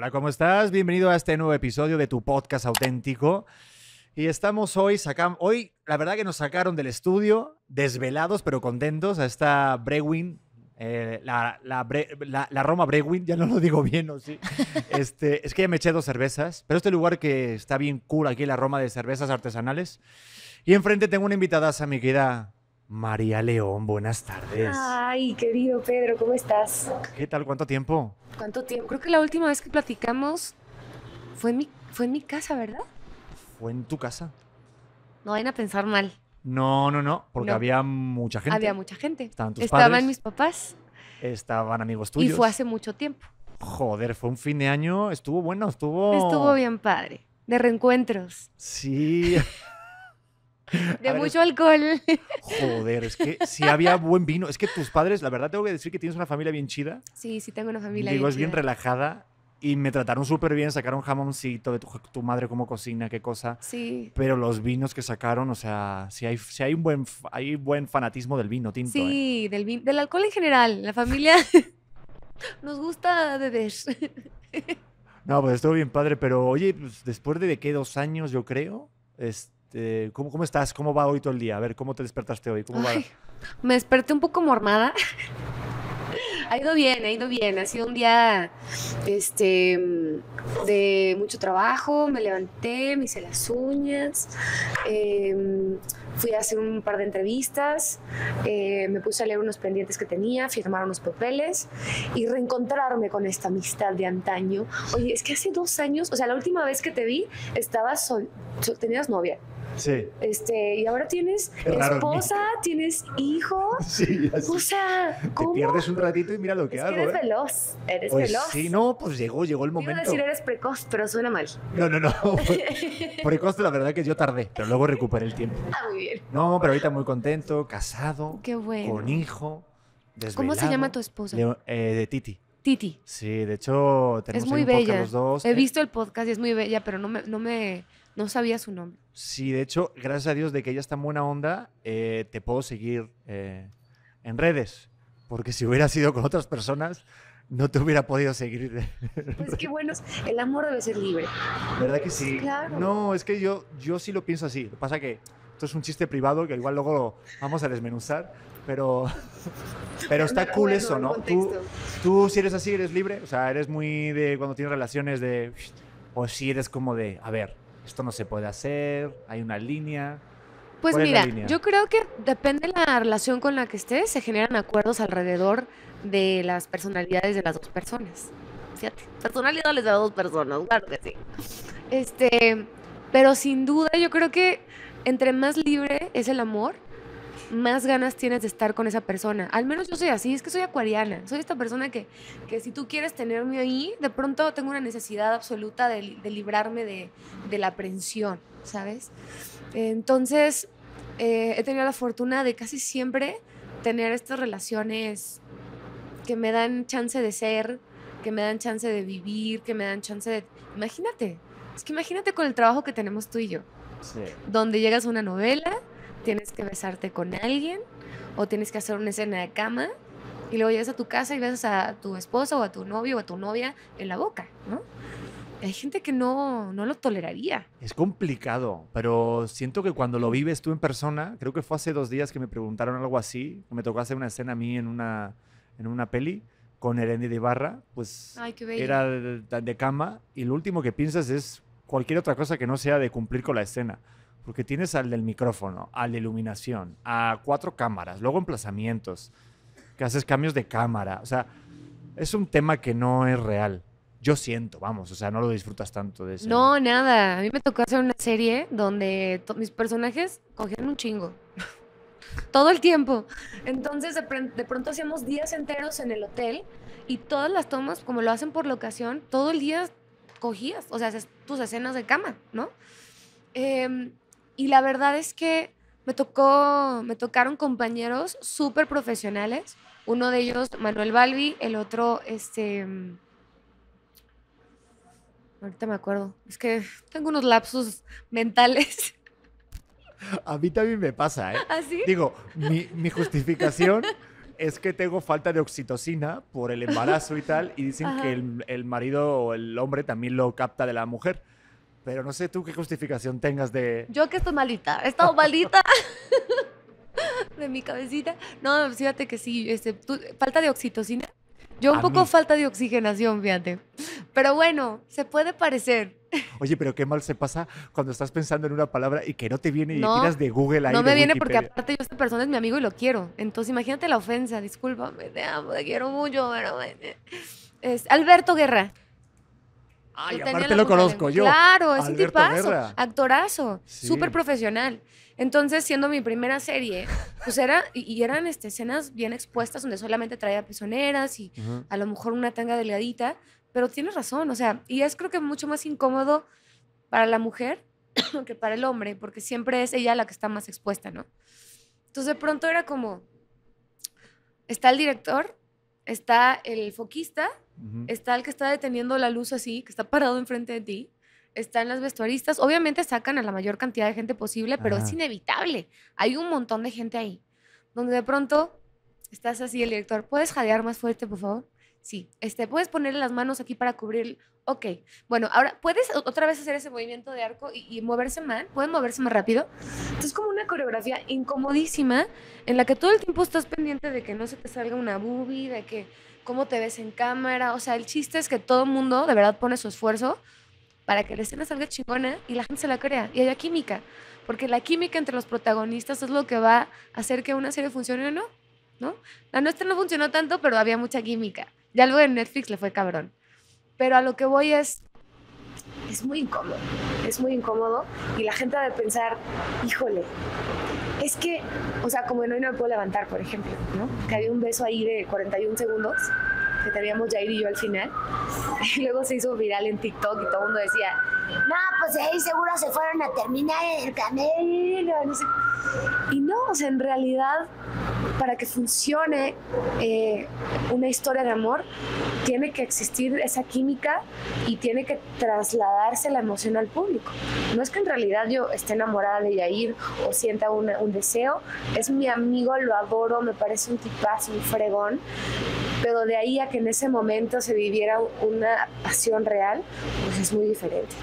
Hola, ¿cómo estás? Bienvenido a este nuevo episodio de tu podcast auténtico. Y estamos hoy, hoy la verdad que nos sacaron del estudio, desvelados pero contentos, a esta Brewin, eh, la, Roma Brewin, ya no lo digo bien, ¿no? Sí. Este, es que ya me eché dos cervezas, pero este lugar que está bien cool aquí, la Roma de cervezas artesanales. Y enfrente tengo una invitada, mi querida María León, buenas tardes. Ay, querido Pedro, ¿cómo estás? ¿Qué tal? ¿Cuánto tiempo? ¿Cuánto tiempo? Creo que la última vez que platicamos fue en mi, fue en mi casa, ¿verdad? Fue en tu casa. No vayan a pensar mal. No, no, no, porque había mucha gente. Había mucha gente. Estaban tus Estaban mis papás. Estaban amigos tuyos. Y fue hace mucho tiempo. Joder, fue un fin de año, estuvo bueno, estuvo... Estuvo bien padre, de reencuentros. Sí. De mucho alcohol. Joder, es que si había buen vino. Es que tus padres, la verdad, tengo que decir que tienes una familia bien chida. Sí, sí, tengo una familia Digo, es bien relajada. Y me trataron súper bien, sacaron jamoncito de tu, madre cómo cocina, qué cosa. Sí. Pero los vinos que sacaron, o sea, si hay, si hay un buen, hay buen fanatismo del vino tinto. Sí, ¿eh? del, del alcohol en general. La familia nos gusta beber. no, pues estuvo bien padre, pero oye, pues, después de, ¿de qué? Dos años, yo creo. Este este, ¿cómo, estás? ¿Cómo va hoy todo el día? A ver, ¿cómo te despertaste hoy? ¿Cómo va? Me desperté un poco mormada. ha ido bien, ha ido bien. Ha sido un día este, de mucho trabajo. Me levanté, me hice las uñas. Em, fui a hacer un par de entrevistas. Eh, me puse a leer unos pendientes que tenía, firmar unos papeles y reencontrarme con esta amistad de antaño. Oye, es que hace dos años, o sea, la última vez que te vi, estabas sol, tenías novia. Sí. Este, y ahora tienes esposa, tienes hijos, Sí, o Te pierdes un ratito y mira lo que es hago. eres ¿eh? veloz, eres pues veloz. Sí, no, pues llegó, llegó el momento. Iba decir eres precoz, pero suena mal. No, no, no. precoz, la verdad que yo tardé, pero luego recuperé el tiempo. Ah, muy bien. No, pero ahorita muy contento, casado. Qué bueno. Con hijo. ¿Cómo se llama tu esposa? Eh, de, Titi. Titi. Sí, de hecho tenemos es muy un bella. los dos. He visto el podcast y es muy bella, pero no me, no me, no sabía su nombre. Sí, de hecho, gracias a Dios de que ella está en buena onda, eh, te puedo seguir eh, en redes. Porque si hubiera sido con otras personas, no te hubiera podido seguir. Es pues que, bueno, el amor debe ser libre. ¿Verdad que sí? Claro. No, es que yo, yo sí lo pienso así. Lo que pasa es que esto es un chiste privado que igual luego vamos a desmenuzar, pero, pero está cool eso, ¿no? Tú, tú si eres así, eres libre, o sea, eres muy de cuando tienes relaciones de... O si eres como de, a ver, esto no se puede hacer, hay una línea. Pues mira, yo creo que depende de la relación con la que estés, se generan acuerdos alrededor de las personalidades de las dos personas. personalidades de las dos personas, claro que sí. Este, pero sin duda yo creo que entre más libre es el amor, más ganas tienes de estar con esa persona. Al menos yo soy así, es que soy acuariana. Soy esta persona que, si tú quieres tenerme ahí, de pronto tengo una necesidad absoluta de, librarme de, la aprensión, ¿sabes? Entonces, eh, he tenido la fortuna de casi siempre tener estas relaciones que me dan chance de ser, que me dan chance de vivir, que me dan chance de... Imagínate, es que imagínate con el trabajo que tenemos tú y yo. Sí. Donde llegas a una novela, tienes que besarte con alguien o tienes que hacer una escena de cama y luego llegas a tu casa y besas a tu esposa o a tu novio o a tu novia en la boca, ¿no? Hay gente que no, no lo toleraría. Es complicado, pero siento que cuando lo vives tú en persona, creo que fue hace dos días que me preguntaron algo así, me tocó hacer una escena a mí en una, en una peli con Erendi de Barra, pues era de cama y lo último que piensas es cualquier otra cosa que no sea de cumplir con la escena. Porque tienes al del micrófono, al de iluminación, a cuatro cámaras, luego emplazamientos, que haces cambios de cámara. O sea, es un tema que no es real. Yo siento, vamos, o sea, no lo disfrutas tanto de eso. No, nada. A mí me tocó hacer una serie donde mis personajes cogían un chingo. Todo el tiempo. Entonces, de, pronto hacíamos días enteros en el hotel y todas las tomas, como lo hacen por locación, todo el día cogías, o sea, haces tus escenas de cama, ¿no? Eh, y la verdad es que me tocó, me tocaron compañeros súper profesionales, uno de ellos Manuel Balbi, el otro, este, mm, ahorita me acuerdo, es que tengo unos lapsos mentales. A mí también me pasa, ¿eh? ¿Así? ¿Ah, Digo, mi, justificación es que tengo falta de oxitocina por el embarazo y tal, y dicen que el, el marido o el hombre también lo capta de la mujer. Pero no sé tú qué justificación tengas de... Yo que estoy malita, he estado malita de mi cabecita. No, fíjate que sí, este, falta de oxitocina. Yo un poco falta de oxigenación, fíjate. Pero bueno, se puede parecer. Oye, pero qué mal se pasa cuando estás pensando en una palabra y que no te viene y tiras de Google ahí. No me viene porque aparte yo esta persona es mi amigo y lo quiero. Entonces imagínate la ofensa, discúlpame, te amo, te quiero mucho. Pero, es Alberto Guerra. Ay, lo aparte lo conozco yo. Claro, es un tipazo, actorazo, súper profesional. Entonces, siendo mi primera serie, pues era, y eran este, escenas bien expuestas donde solamente traía pezoneras y a lo mejor una tanga delgadita, pero tienes razón, o sea, y es creo que mucho más incómodo para la mujer que para el hombre, porque siempre es ella la que está más expuesta, ¿no? Entonces, de pronto era como, está el director, está el foquista Está el que está deteniendo la luz así, que está parado enfrente de ti. Están las vestuaristas. Obviamente sacan a la mayor cantidad de gente posible, pero es inevitable. Hay un montón de gente ahí. Donde de pronto estás así, el director, ¿puedes jadear más fuerte, por favor? Sí. Este, ¿Puedes poner las manos aquí para cubrir? Ok. Bueno, ahora, ¿puedes otra vez hacer ese movimiento de arco y, moverse más? ¿Pueden moverse más rápido? Es como una coreografía incomodísima en la que todo el tiempo estás pendiente de que no se te salga una boobie, de que cómo te ves en cámara. O sea, el chiste es que todo el mundo de verdad pone su esfuerzo para que la escena salga chingona y la gente se la crea y haya química. Porque la química entre los protagonistas es lo que va a hacer que una serie funcione o no. ¿no? La nuestra no funcionó tanto, pero había mucha química. Ya luego en Netflix le fue cabrón. Pero a lo que voy es, es muy incómodo, es muy incómodo y la gente debe pensar, híjole, es que, o sea, como hoy no me puedo levantar, por ejemplo, ¿no? Que había un beso ahí de 41 segundos que teníamos Jair y yo al final. Y luego se hizo viral en TikTok y todo el mundo decía, no, pues ahí seguro se fueron a terminar el canal Y no, o sea, en realidad, para que funcione eh, una historia de amor, tiene que existir esa química y tiene que trasladarse la emoción al público. No es que en realidad yo esté enamorada de Yair o sienta un deseo, es mi amigo, lo adoro, me parece un tipazo, un fregón, pero de ahí a que en ese momento se viviera una pasión real, pues es muy diferente.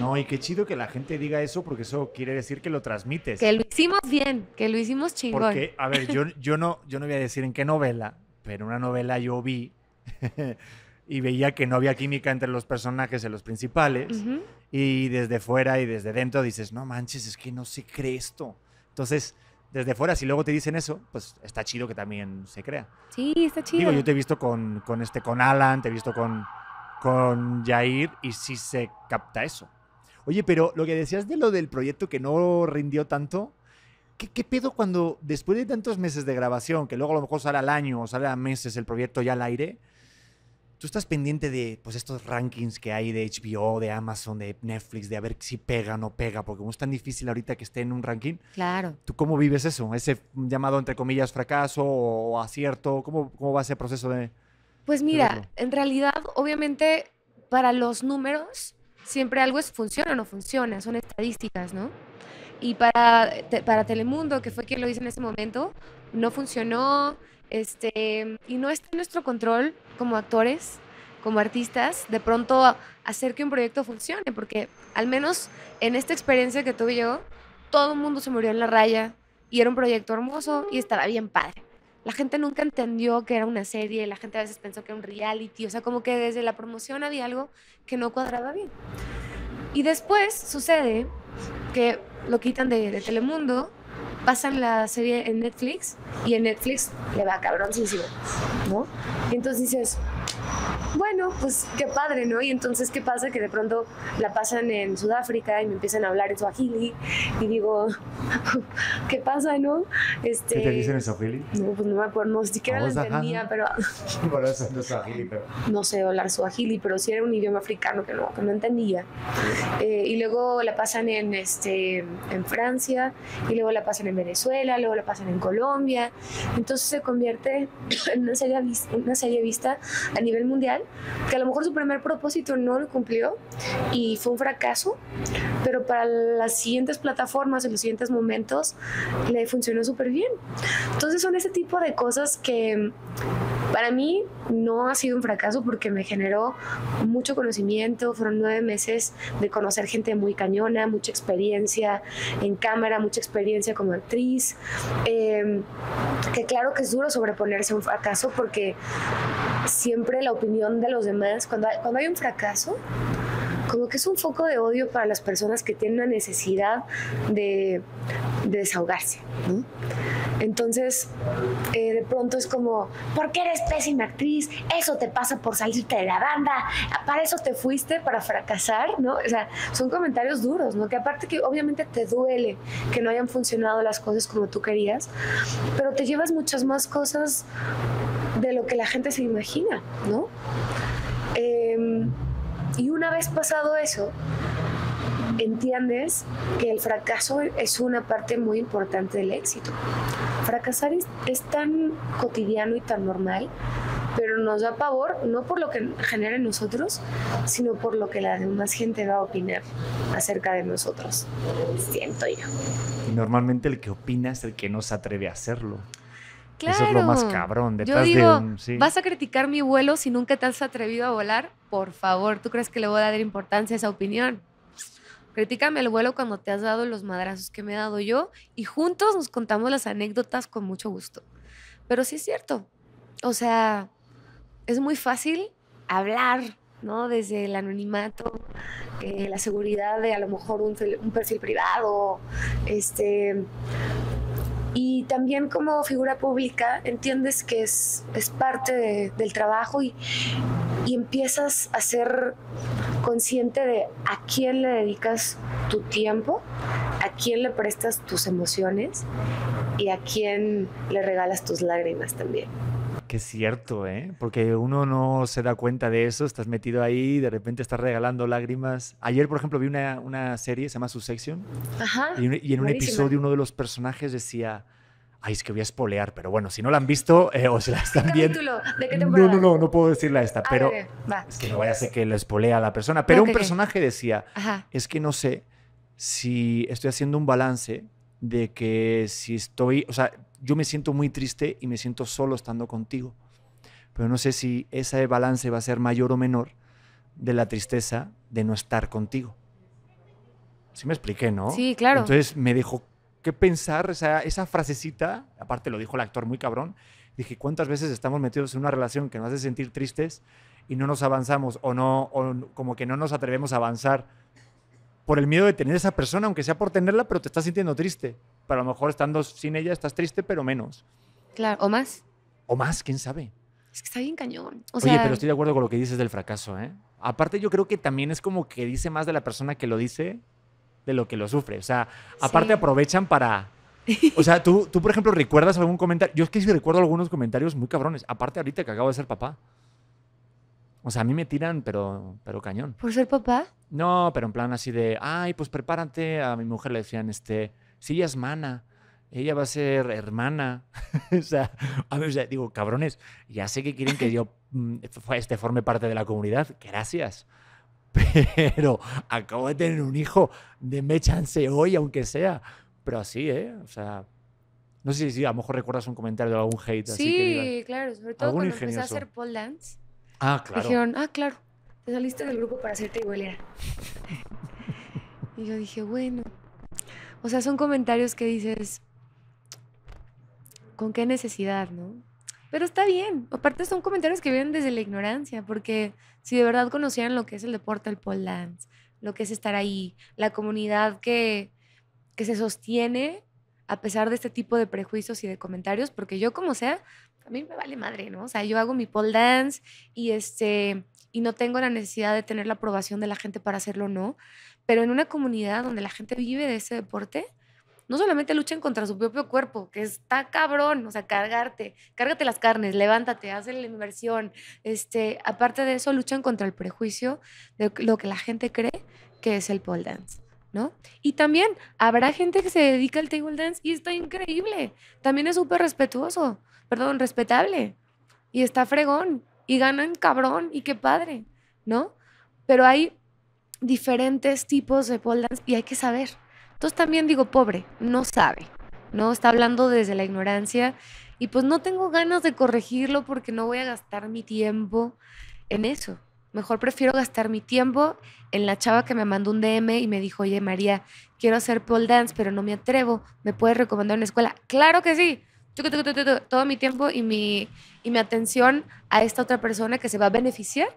No, y qué chido que la gente diga eso porque eso quiere decir que lo transmites. Que lo hicimos bien, que lo hicimos chingón. Porque, a ver, yo, yo, no, yo no voy a decir en qué novela, pero una novela yo vi y veía que no había química entre los personajes y los principales. Y desde fuera y desde dentro dices, no manches, es que no se cree esto. Entonces, desde fuera, si luego te dicen eso, pues está chido que también se crea. Sí, está chido. Digo, yo te he visto con, con este, con Alan, te he visto con, con Jair y sí se capta eso. Oye, pero lo que decías de lo del proyecto que no rindió tanto, ¿qué, qué pedo cuando después de tantos meses de grabación, que luego a lo mejor sale al año o sale a meses el proyecto ya al aire, tú estás pendiente de pues, estos rankings que hay de HBO, de Amazon, de Netflix, de a ver si pega o no pega, porque como es tan difícil ahorita que esté en un ranking. Claro. ¿Tú cómo vives eso? Ese llamado, entre comillas, fracaso o acierto, ¿cómo, cómo va ese proceso de...? Pues mira, en realidad, obviamente, para los números, siempre algo es, funciona o no funciona, son estadísticas, ¿no? Y para, para Telemundo, que fue quien lo hizo en ese momento, no funcionó, este, y no está en nuestro control como actores, como artistas, de pronto hacer que un proyecto funcione, porque al menos en esta experiencia que tuve yo, todo el mundo se murió en la raya y era un proyecto hermoso y estaba bien padre. La gente nunca entendió que era una serie, la gente a veces pensó que era un reality, o sea, como que desde la promoción había algo que no cuadraba bien. Y después sucede que lo quitan de, de Telemundo pasan la serie en Netflix y en Netflix le va cabroncísimo, ¿no? Y entonces dices, bueno, pues qué padre, ¿no? Y entonces, ¿qué pasa? Que de pronto la pasan en Sudáfrica y me empiezan a hablar en Swahili y digo, ¿qué pasa, no? Este, ¿Qué te dicen en Swahili? No, pues no me acuerdo, no, siquiera lo entendía, pero... Por eso no Swahili, pero... No sé hablar Swahili, pero sí era un idioma africano que no, que no entendía. Eh, y luego la pasan en, este, en Francia y luego la pasan en Venezuela, luego lo pasan en Colombia. Entonces se convierte en una serie, una serie vista a nivel mundial, que a lo mejor su primer propósito no lo cumplió y fue un fracaso, pero para las siguientes plataformas, en los siguientes momentos, le funcionó súper bien. Entonces son ese tipo de cosas que para mí no ha sido un fracaso porque me generó mucho conocimiento, fueron nueve meses de conocer gente muy cañona, mucha experiencia en cámara, mucha experiencia como actriz, em, que claro que es duro sobreponerse a un fracaso porque siempre la opinión de los demás, cuando cuando hay un fracaso, como que es un foco de odio para las personas que tienen una necesidad de, desahogarse. Entonces, eh, de pronto es como, ¿por qué eres pésima actriz? Eso te pasa por salirte de la banda, para eso te fuiste, para fracasar, ¿no? O sea, son comentarios duros, ¿no? Que aparte que obviamente te duele que no hayan funcionado las cosas como tú querías, pero te llevas muchas más cosas de lo que la gente se imagina, ¿no? Eh, y una vez pasado eso, entiendes que el fracaso es una parte muy importante del éxito. Fracasar es, tan cotidiano y tan normal, pero nos da pavor no por lo que genera en nosotros, sino por lo que la demás gente va a opinar acerca de nosotros. Siento yo. Y normalmente el que opina es el que no se atreve a hacerlo. Eso es lo más cabrón. Yo digo, vas a criticar mi vuelo si nunca te has atrevido a volar. Por favor, ¿tú crees que le voy a dar importancia a esa opinión? Critícame el vuelo cuando te has dado los madrazos que me he dado yo y juntos nos contamos las anécdotas con mucho gusto. Pero sí es cierto. O sea, es muy fácil hablar, ¿no? Desde el anonimato, eh, la seguridad de a lo mejor un, un perfil privado, este, y también como figura pública entiendes que es, parte del trabajo y empiezas a ser consciente de a quién le dedicas tu tiempo, a quién le prestas tus emociones y a quién le regalas tus lágrimas también. Que es cierto, ¿eh? Porque uno no se da cuenta de eso, estás metido ahí, de repente estás regalando lágrimas. Ayer, por ejemplo, vi una, una serie, se llama Sussexion Ajá, y, en un episodio uno de los personajes decía... Ay, es que voy a espolear, pero bueno, si no la han visto eh, o se la están viendo. ¿De qué No, no, no, no puedo decirla esta, ah, pero es que no vaya a ser que le espolea a la persona. Pero un personaje decía: Es que no sé si estoy haciendo un balance de que si estoy, o sea, yo me siento muy triste y me siento solo estando contigo. Pero no sé si ese balance va a ser mayor o menor de la tristeza de no estar contigo. Sí me expliqué, ¿no? Sí, claro. Entonces me dejó ¿qué pensar esa, frasecita, aparte lo dijo el actor muy cabrón, dije, ¿cuántas veces estamos metidos en una relación que nos hace sentir tristes y no nos avanzamos o no, como que no nos atrevemos a avanzar por el miedo de tener esa persona, aunque sea por tenerla, pero te estás sintiendo triste? Pero a lo mejor estando sin ella estás triste, pero menos. Claro, o más. O más, quién sabe. Es que está bien cañón. O Oye, pero estoy de acuerdo con lo que dices del fracaso, ¿eh? Aparte, yo creo que también es como que dice más de la persona que lo dice de lo que lo sufre. O sea, aparte aprovechan para. O sea, tú, tú, por ejemplo, ¿recuerdas algún comentario? Yo es que sí recuerdo algunos comentarios muy cabrones. Aparte, ahorita que acabo de ser papá. O sea, a mí me tiran, pero, pero cañón. ¿Por ser papá? No, pero en plan así de, ay, pues prepárate. A mi mujer le decían, este, si ella es mana, ella va a ser hermana. o, sea, a digo, cabrones, ya sé que quieren que yo mm, este forme parte de la comunidad, gracias. Pero acabo de tener un hijo, denme chance hoy, aunque sea. Pero así, ¿eh? O sea, no sé si a lo mejor recuerdas un comentario de algún hate. Sí, así que claro, sobre todo cuando ingenioso. empecé a hacer pole dance. Ah, claro. Dijeron, ah, claro, te saliste del grupo para hacerte igualera. y yo dije, bueno, o sea, son comentarios que dices, ¿con qué necesidad, no? Pero está bien. Aparte son comentarios que vienen desde la ignorancia, porque si de verdad conocieran lo que es el deporte el pole dance, lo que es estar ahí, la comunidad que, que se sostiene a pesar de este tipo de prejuicios y de comentarios, porque yo como sea, a mí me vale madre, ¿no? O sea, yo hago mi pole dance y este y no tengo la necesidad de tener la aprobación de la gente para hacerlo no, pero en una comunidad donde la gente vive de ese deporte, no solamente luchan contra su propio cuerpo, que está cabrón, o sea, cargarte, cárgate las carnes, levántate, haz la inversión. Este, aparte de eso, luchan contra el prejuicio de lo que la gente cree que es el pole dance. ¿No? Y también habrá gente que se dedica al table dance y está increíble. También es súper respetuoso, perdón, respetable. Y está fregón. Y ganan cabrón. Y qué padre, ¿no? Pero hay diferentes tipos de pole dance y hay que saber. Entonces también digo, pobre, no sabe, ¿no? Está hablando desde la ignorancia y pues no tengo ganas de corregirlo porque no voy a gastar mi tiempo en eso. Mejor prefiero gastar mi tiempo en la chava que me mandó un DM y me dijo, oye María, quiero hacer pole dance, pero no me atrevo, ¿me puedes recomendar una escuela? Claro que sí, todo mi tiempo y mi, y mi atención a esta otra persona que se va a beneficiar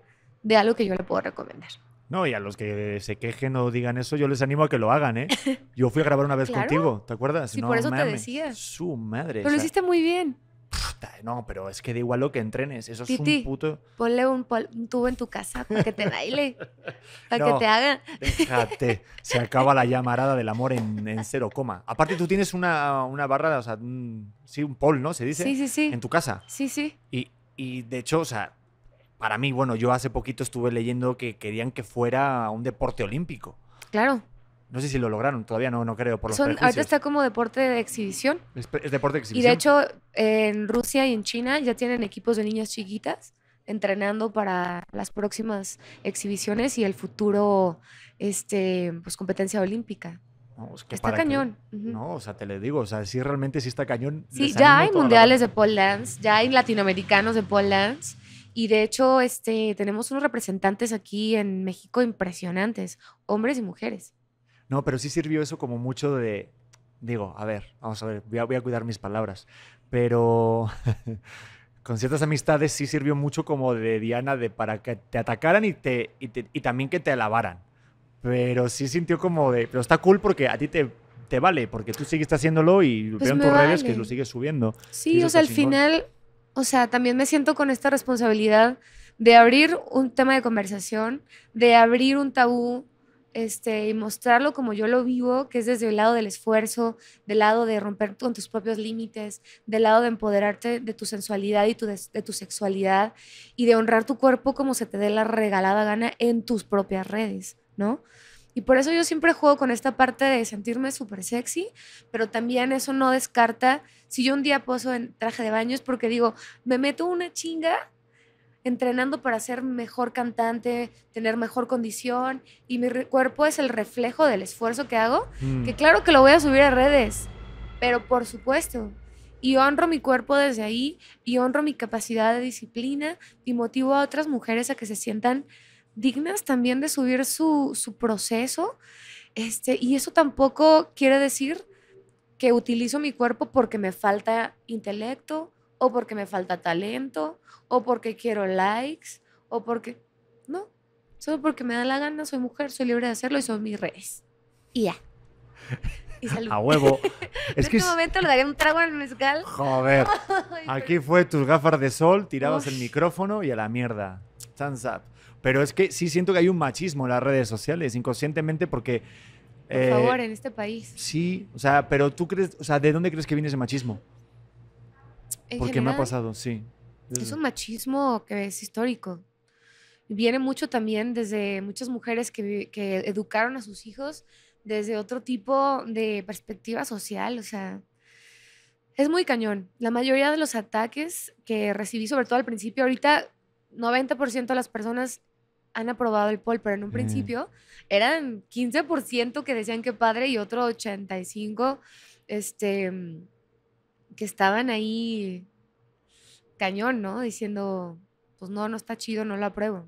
de algo que yo le puedo recomendar. No, y a los que se quejen o digan eso, yo les animo a que lo hagan, ¿eh? Yo fui a grabar una vez contigo, ¿te acuerdas? Sí, no, por eso mames, te decía. Su madre. Pero lo hiciste muy bien. No, pero es que da igual lo que entrenes. Eso es un puto. Ponle un, tubo en tu casa para que te baile. Para que te hagan. Déjate. Se acaba la llamarada del amor en, cero coma. Aparte, tú tienes una, barra, o sea, sí, un pol, ¿no? Se dice. Sí, sí, sí. En tu casa. Sí, sí. Y, y de hecho, o sea, para mí, bueno, yo hace poquito estuve leyendo que querían que fuera un deporte olímpico. Claro. No sé si lo lograron, todavía no, no creo, por los Son, Ahorita está como deporte de exhibición. Es, deporte de exhibición. Y de hecho, en Rusia y en China ya tienen equipos de niñas chiquitas entrenando para las próximas exhibiciones y el futuro, este, pues, competencia olímpica. está cañón. No, o sea, te le digo, o sea, sí realmente sí está cañón. Sí, ya hay mundiales de pole dance, ya hay latinoamericanos de pole dance. Y de hecho, este, tenemos unos representantes aquí en México impresionantes, hombres y mujeres. No, pero sí sirvió eso como mucho de, digo, a ver, vamos a ver, voy a, cuidar mis palabras, pero con ciertas amistades sí sirvió mucho como de Diana, de para que te atacaran y, te, y, también que te alabaran. Pero sí sintió como de, pero está cool porque a ti te te vale, porque tú sigues haciéndolo y pues veo en tus redes que lo sigues subiendo. Sí, o sea, al final o sea, también me siento con esta responsabilidad de abrir un tema de conversación, de abrir un tabú, este, y mostrarlo como yo lo vivo, que es desde el lado del esfuerzo, del lado de romper con tus propios límites, del lado de empoderarte de tu sensualidad y tu de, de, tu sexualidad y de honrar tu cuerpo como se te dé la regalada gana en tus propias redes, ¿no? Y por eso yo siempre juego con esta parte de sentirme súper sexy, pero también eso no descarta. Si yo un día poso en traje de baño es porque digo, me meto una chinga entrenando para ser mejor cantante, tener mejor condición y mi cuerpo es el reflejo del esfuerzo que hago, mm. que claro que lo voy a subir a redes, pero por supuesto. Y honro mi cuerpo desde ahí y honro mi capacidad de disciplina y motivo a otras mujeres a que se sientan dignas también de subir su, proceso. Este, y eso tampoco quiere decir que utilizo mi cuerpo porque me falta intelecto o porque me falta talento o porque quiero likes o porque... No, solo porque me da la gana, soy mujer, soy libre de hacerlo y son mis redes. Y ya. A huevo. es en este momento le daría un trago al mezcal. Joder. Aquí fue tus gafas de sol, tirabas el micrófono y a la mierda. Thumbs up. Pero es que sí siento que hay un machismo en las redes sociales, inconscientemente, porque... Por favor, eh, en este país. Sí, o sea, pero tú crees, o sea, ¿de dónde crees que viene ese machismo? porque me ha pasado, sí. Es un machismo que es histórico. Viene mucho también desde muchas mujeres que, que educaron a sus hijos desde otro tipo de perspectiva social, o sea, es muy cañón. La mayoría de los ataques que recibí, sobre todo al principio, ahorita 90% de las personas han aprobado el poll, pero en un mm. principio eran 15% que decían que padre y otro 85% este, que estaban ahí cañón, ¿no? Diciendo, pues no, no está chido, no lo apruebo.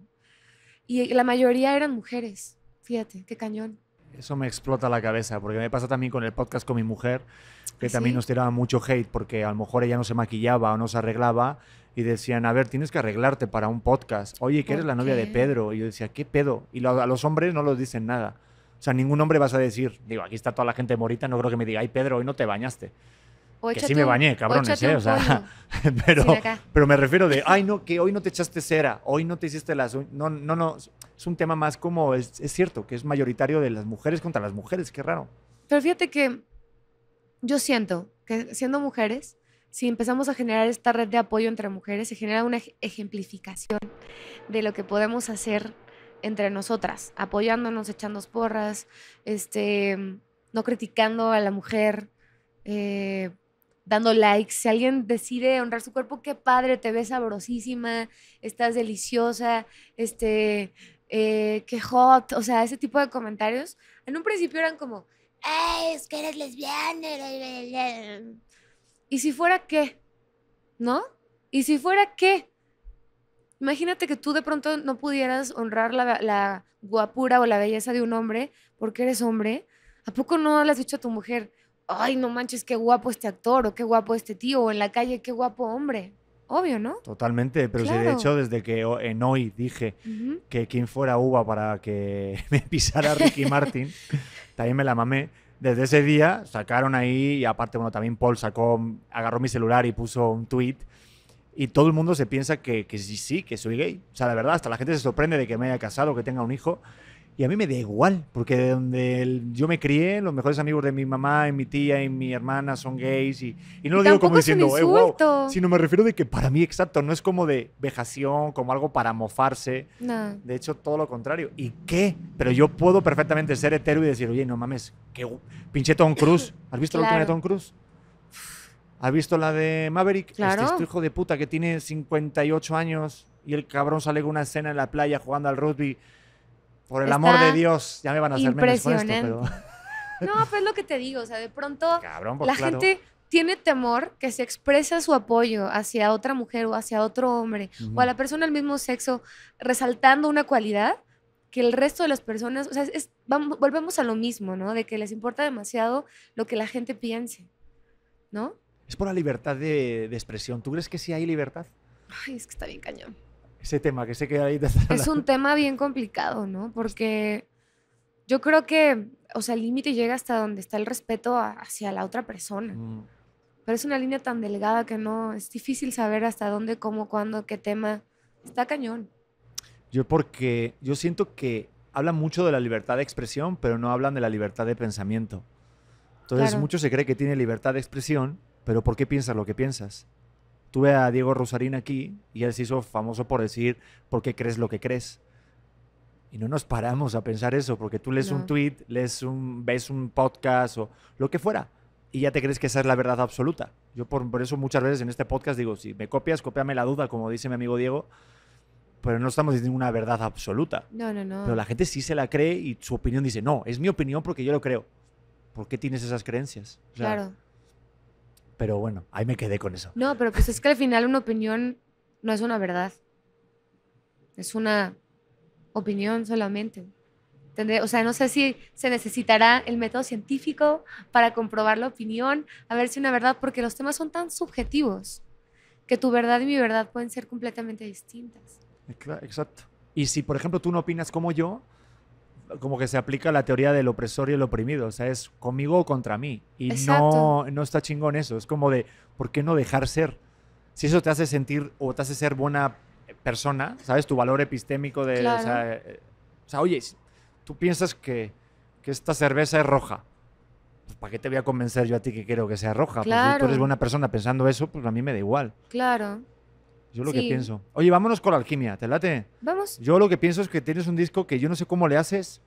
Y la mayoría eran mujeres, fíjate, qué cañón. Eso me explota la cabeza, porque me pasa también con el podcast con mi mujer, que ah, también nos tiraba mucho hate, porque a lo mejor ella no se maquillaba o no se arreglaba, y decían, a ver, tienes que arreglarte para un podcast. Oye, que eres la novia de Pedro. Y yo decía, ¿qué pedo? Y a los hombres no los dicen nada. O sea, ningún hombre vas a decir, digo, aquí está toda la gente morita, no creo que me diga, ay, Pedro, hoy no te bañaste. que sí me bañé, cabrones, ¿eh? pero, pero me refiero de, ay, no, que hoy no te echaste cera, hoy no te hiciste las... No, no, no, es un tema más como, es, es cierto, que es mayoritario de las mujeres contra las mujeres, qué raro. Pero fíjate que yo siento que siendo mujeres, si empezamos a generar esta red de apoyo entre mujeres, se genera una ejemplificación de lo que podemos hacer entre nosotras, apoyándonos, echando porras, este, no criticando a la mujer, eh, dando likes. Si alguien decide honrar su cuerpo, qué padre, te ves sabrosísima, estás deliciosa, este, eh, qué hot, o sea, ese tipo de comentarios. En un principio eran como, ¡ay, es que eres lesbiana! ¿y si fuera qué? ¿No? ¿Y si fuera qué? Imagínate que tú de pronto no pudieras honrar la, guapura o la belleza de un hombre porque eres hombre. ¿A poco no le has dicho a tu mujer, ay, no manches, qué guapo este actor o qué guapo este tío o en la calle, qué guapo hombre? Obvio, ¿no? Totalmente, pero si de hecho desde que en hoy dije que quien fuera uva para que me pisara Ricky Martin, también me la mamé, desde ese día sacaron ahí, y aparte, bueno, también Paul sacó, agarró mi celular y puso un tweet. Y todo el mundo se piensa que, sí, sí, que soy gay. O sea, la verdad, hasta la gente se sorprende de que me haya casado, que tenga un hijo. Y a mí me da igual, porque de donde yo me crié, los mejores amigos de mi mamá y mi tía y mi hermana son gays. Y, y no lo digo como diciendo, eh, wow, sino me refiero de que para mí, exacto, no es como de vejación, como algo para mofarse. De hecho, todo lo contrario. ¿Y qué? Pero yo puedo perfectamente ser hetero y decir, oye, no mames, qué pinche Tom Cruise. ¿Has visto la última de Tom Cruise? ¿Has visto la de Maverick? este, este hijo de puta que tiene 58 años y el cabrón sale con una escena en la playa jugando al rugby por el amor de Dios, ya me van a hacer menos con No, pues lo que te digo, o sea, de pronto pues, la gente tiene temor que se expresa su apoyo hacia otra mujer o hacia otro hombre o a la persona del mismo sexo resaltando una cualidad que el resto de las personas, o sea, volvemos a lo mismo, ¿no? De que les importa demasiado lo que la gente piense, ¿no? Es por la libertad de expresión. ¿Tú crees que sí hay libertad? Ay, es que está bien cañón ese tema que se queda ahí. Es un tema bien complicado, ¿no? Porque yo creo que, o sea, el límite llega hasta donde está el respeto hacia la otra persona. Mm. Pero es una línea tan delgada que no, es difícil saber hasta dónde, cómo, cuándo, qué tema. Está cañón. Yo porque yo siento que hablan mucho de la libertad de expresión, pero no hablan de la libertad de pensamiento. Entonces, muchos mucho se cree que tiene libertad de expresión, pero ¿por qué piensas lo que piensas? tuve a Diego Rosarín aquí y él se hizo famoso por decir, ¿por qué crees lo que crees? Y no nos paramos a pensar eso, porque tú lees un tweet, lees un, ves un podcast o lo que fuera, y ya te crees que esa es la verdad absoluta. Yo por, por eso muchas veces en este podcast digo, si me copias, copiame la duda, como dice mi amigo Diego, pero no estamos diciendo una verdad absoluta. No, no, no. Pero la gente sí se la cree y su opinión dice, no, es mi opinión porque yo lo creo. ¿Por qué tienes esas creencias? claro pero bueno, ahí me quedé con eso. No, pero pues es que al final una opinión no es una verdad. Es una opinión solamente. O sea, no sé si se necesitará el método científico para comprobar la opinión, a ver si una verdad, porque los temas son tan subjetivos que tu verdad y mi verdad pueden ser completamente distintas. Exacto. Y si, por ejemplo, tú no opinas como yo, como que se aplica la teoría del opresor y el oprimido, o sea, es conmigo o contra mí. Y no, no está chingón eso, es como de, ¿por qué no dejar ser? Si eso te hace sentir o te hace ser buena persona, ¿sabes? Tu valor epistémico de... O, sea, eh, oye, tú piensas que, que esta cerveza es roja. Pues, ¿Para qué te voy a convencer yo a ti que quiero que sea roja? Claro. Pues, tú eres buena persona pensando eso, pues a mí me da igual. Claro. Yo lo que pienso. Oye, vámonos con la alquimia, ¿te late? Vamos. Yo lo que pienso es que tienes un disco que yo no sé cómo le haces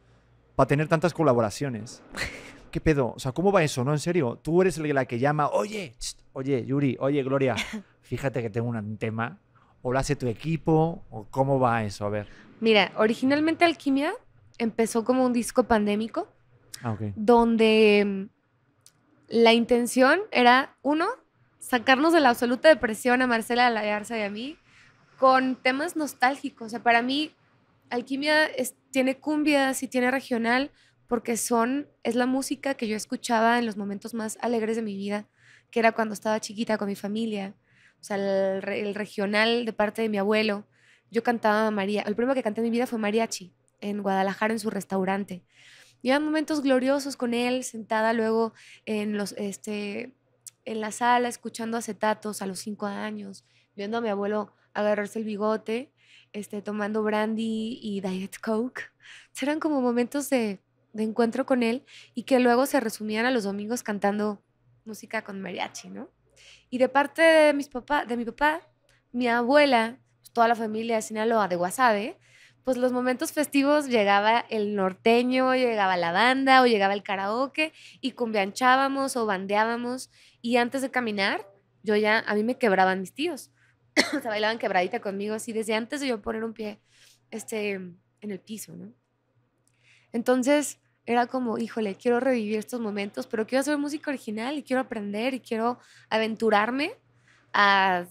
para tener tantas colaboraciones. ¿Qué pedo? O sea, ¿cómo va eso? No, en serio. Tú eres la que llama, oye, oye, Yuri, oye, Gloria, fíjate que tengo un tema. ¿O lo hace tu equipo? cómo va eso? A ver. Mira, originalmente Alquimia empezó como un disco pandémico. Ah, Donde mm, la intención era, uno, sacarnos de la absoluta depresión a Marcela a la y a mí con temas nostálgicos. O sea, para mí, Alquimia tiene cumbias y tiene regional porque son, es la música que yo escuchaba en los momentos más alegres de mi vida, que era cuando estaba chiquita con mi familia. O sea, el, regional de parte de mi abuelo. Yo cantaba María. El primero que canté en mi vida fue Mariachi, en Guadalajara, en su restaurante. Y eran momentos gloriosos con él, sentada luego en los, este, en la sala escuchando acetatos a los cinco años, viendo a mi abuelo agarrarse el bigote, este, tomando brandy y Diet Coke. Eran como momentos de, encuentro con él y que luego se resumían a los domingos cantando música con mariachi, ¿no? Y de parte de, mis papá, de mi papá, mi abuela, pues toda la familia de Sinaloa, de Guasave, pues los momentos festivos llegaba el norteño, llegaba la banda o llegaba el karaoke y cumbianchábamos o bandeábamos y antes de caminar yo ya, a mí me quebraban mis tíos, o sea, bailaban quebradita conmigo así desde antes de yo poner un pie este, en el piso, ¿no? Entonces era como, híjole, quiero revivir estos momentos, pero quiero hacer música original y quiero aprender y quiero aventurarme a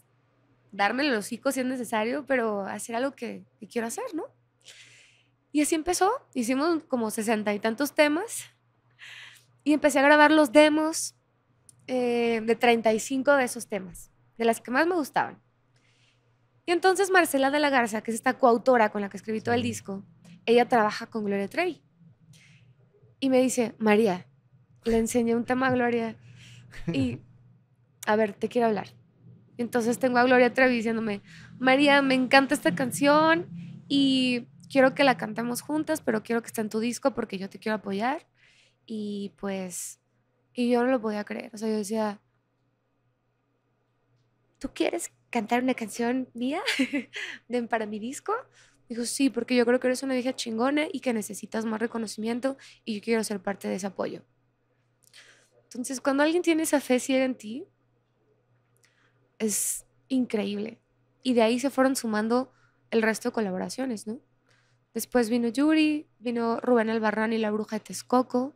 darme los hocico si es necesario, pero hacer algo que quiero hacer, ¿no? Y así empezó. Hicimos como sesenta y tantos temas. Y empecé a grabar los demos eh, de 35 de esos temas, de las que más me gustaban. Y entonces Marcela de la Garza, que es esta coautora con la que escribí todo el disco, ella trabaja con Gloria Trevi. Y me dice, María, le enseñé un tema a Gloria y, a ver, te quiero hablar. Entonces tengo a Gloria Trevi diciéndome, María, me encanta esta canción y quiero que la cantemos juntas, pero quiero que esté en tu disco porque yo te quiero apoyar. Y pues, y yo no lo podía creer. O sea, yo decía, ¿tú quieres cantar una canción mía para mi disco? Dijo, sí, porque yo creo que eres una vieja chingona y que necesitas más reconocimiento y yo quiero ser parte de ese apoyo. Entonces, cuando alguien tiene esa fe ciega en ti, es increíble. Y de ahí se fueron sumando el resto de colaboraciones, ¿no? Después vino Yuri, vino Rubén Albarrán y la bruja de Texcoco,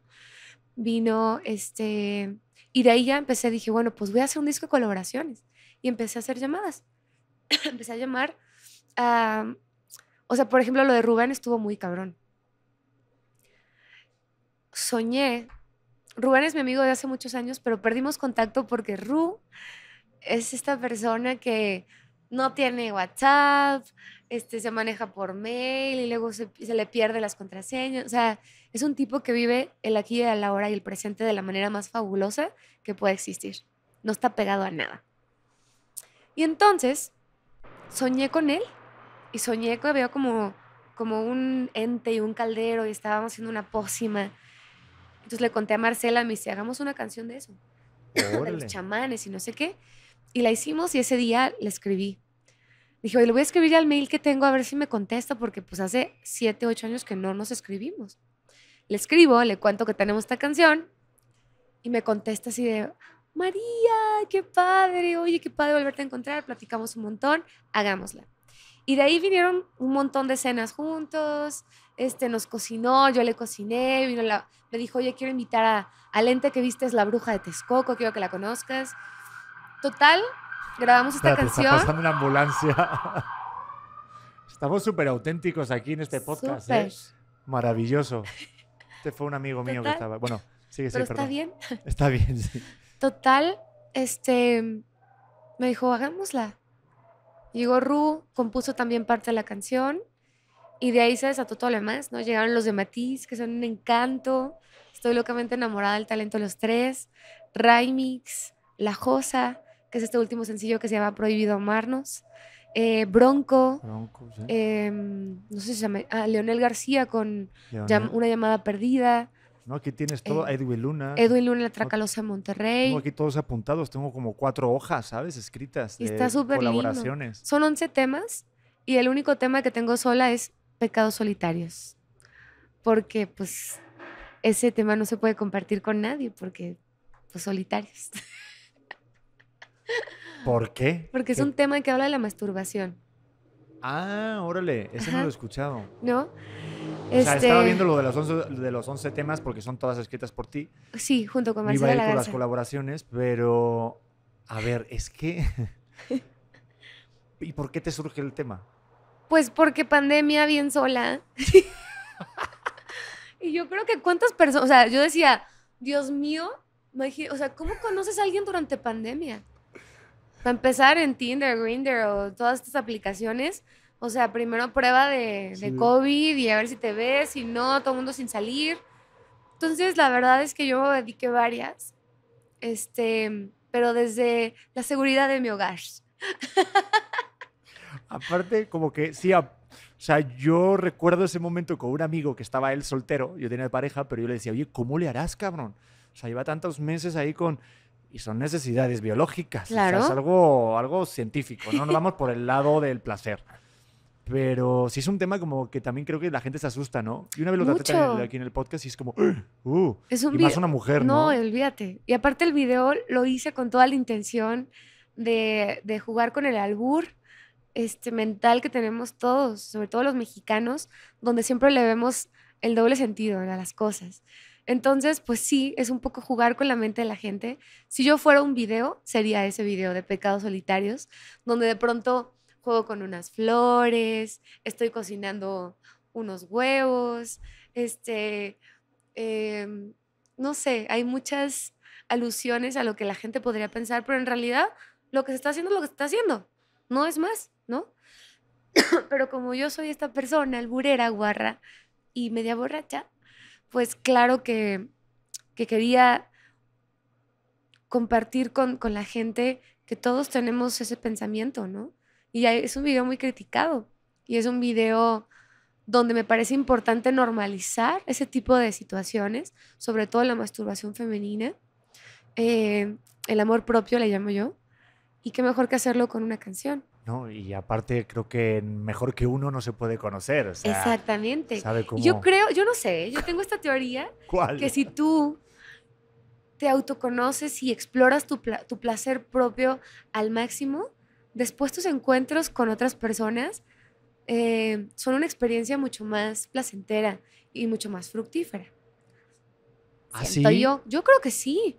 vino este... Y de ahí ya empecé, dije, bueno, pues voy a hacer un disco de colaboraciones. Y empecé a hacer llamadas. empecé a llamar O sea, por ejemplo, lo de Rubén estuvo muy cabrón. Soñé. Rubén es mi amigo de hace muchos años, pero perdimos contacto porque Ru es esta persona que no tiene WhatsApp, este, se maneja por mail y luego se, le pierde las contraseñas. O sea, es un tipo que vive el aquí y la ahora y el presente de la manera más fabulosa que puede existir. No está pegado a nada. Y entonces soñé con él y soñé que había como, como un ente y un caldero y estábamos haciendo una pócima. Entonces le conté a Marcela, me dice, hagamos una canción de eso, de los chamanes y no sé qué. Y la hicimos y ese día le escribí. Dije, oye, le voy a escribir al mail que tengo a ver si me contesta, porque pues hace siete, ocho años que no nos escribimos. Le escribo, le cuento que tenemos esta canción y me contesta así de, María, qué padre, oye, qué padre volverte a encontrar, platicamos un montón, hagámosla. Y de ahí vinieron un montón de escenas juntos, este, nos cocinó, yo le cociné, vino me dijo, oye, quiero invitar a, a Lente que viste, es la bruja de Texcoco, quiero que la conozcas. Total, grabamos esta canción. Está pasando una ambulancia. Estamos súper auténticos aquí en este podcast. ¿eh? Maravilloso. Este fue un amigo mío que estaba. Bueno, sigue, sigue Pero está bien. Está bien, sí. Total, este. Me dijo, hagámosla. Llegó Ru, compuso también parte de la canción. Y de ahí se desató todo lo demás, ¿no? Llegaron los de Matiz, que son un encanto. Estoy locamente enamorada del talento de los tres. Raimix, La Josa, es este último sencillo que se llama Prohibido Amarnos. Eh, Bronco, em, no sé si se llama, ah, Leonel García con una llamada perdida. No, aquí tienes todo, eh, Edwin Luna. Edwin Luna, La Tracalosa Monterrey. Tengo aquí todos apuntados, tengo como cuatro hojas, ¿sabes? Escritas. y está súper Lindo. Son 11 temas y el único tema que tengo sola es Pecados Solitarios. Porque, pues, ese tema no se puede compartir con nadie porque, pues, solitarios. ¿Por qué? Porque es un tema que habla de la masturbación. Ah, órale, ese no lo he escuchado. ¿No? O sea, estaba este viendo lo de los, 11, temas porque son todas escritas por ti. Sí, junto con Marcela Iba a ir con las colaboraciones, pero a ver, es que ¿Y por qué te surge el tema? Pues porque pandemia bien sola. y yo creo que cuántas personas, o sea, yo decía, Dios mío, o sea, ¿cómo conoces a alguien durante pandemia? empezar en Tinder, Grindr o todas estas aplicaciones, o sea, primero prueba de, COVID y a ver si te ves, si no, todo el mundo sin salir. Entonces, la verdad es que yo dediqué varias, este, pero desde la seguridad de mi hogar. Aparte, como que sí, o sea, yo recuerdo ese momento con un amigo que estaba él soltero, yo tenía pareja, pero yo le decía, oye, ¿cómo le harás, cabrón? O sea, lleva tantos meses ahí con y son necesidades biológicas. O sea, es algo, algo científico, no nos vamos por el lado del placer. Pero sí es un tema como que también creo que la gente se asusta, ¿no? Y una vez lo traté aquí en el podcast y es como, uh, uh es y más una mujer, ¿no? No, olvídate. Y aparte el video lo hice con toda la intención de, de jugar con el albur este, mental que tenemos todos, sobre todo los mexicanos, donde siempre le vemos el doble sentido a las cosas. Entonces, pues sí, es un poco jugar con la mente de la gente. Si yo fuera un video, sería ese video de pecados solitarios, donde de pronto juego con unas flores, estoy cocinando unos huevos, este, em, no sé, hay muchas alusiones a lo que la gente podría pensar, pero en realidad lo que se está haciendo es lo que se está haciendo, no es más, ¿no? pero como yo soy esta persona, alburera, guarra y media borracha, pues claro que, quería compartir con, la gente que todos tenemos ese pensamiento, ¿no? Y es un video muy criticado y es un video donde me parece importante normalizar ese tipo de situaciones, sobre todo la masturbación femenina, eh, el amor propio le llamo yo, y qué mejor que hacerlo con una canción. Y aparte creo que mejor que uno no se puede conocer. Exactamente. Yo creo, yo no sé, yo tengo esta teoría ¿Cuál? que si tú te autoconoces y exploras tu, tu placer propio al máximo, después tus encuentros con otras personas eh, son una experiencia mucho más placentera y mucho más fructífera. así ¿Ah, yo, yo creo que sí.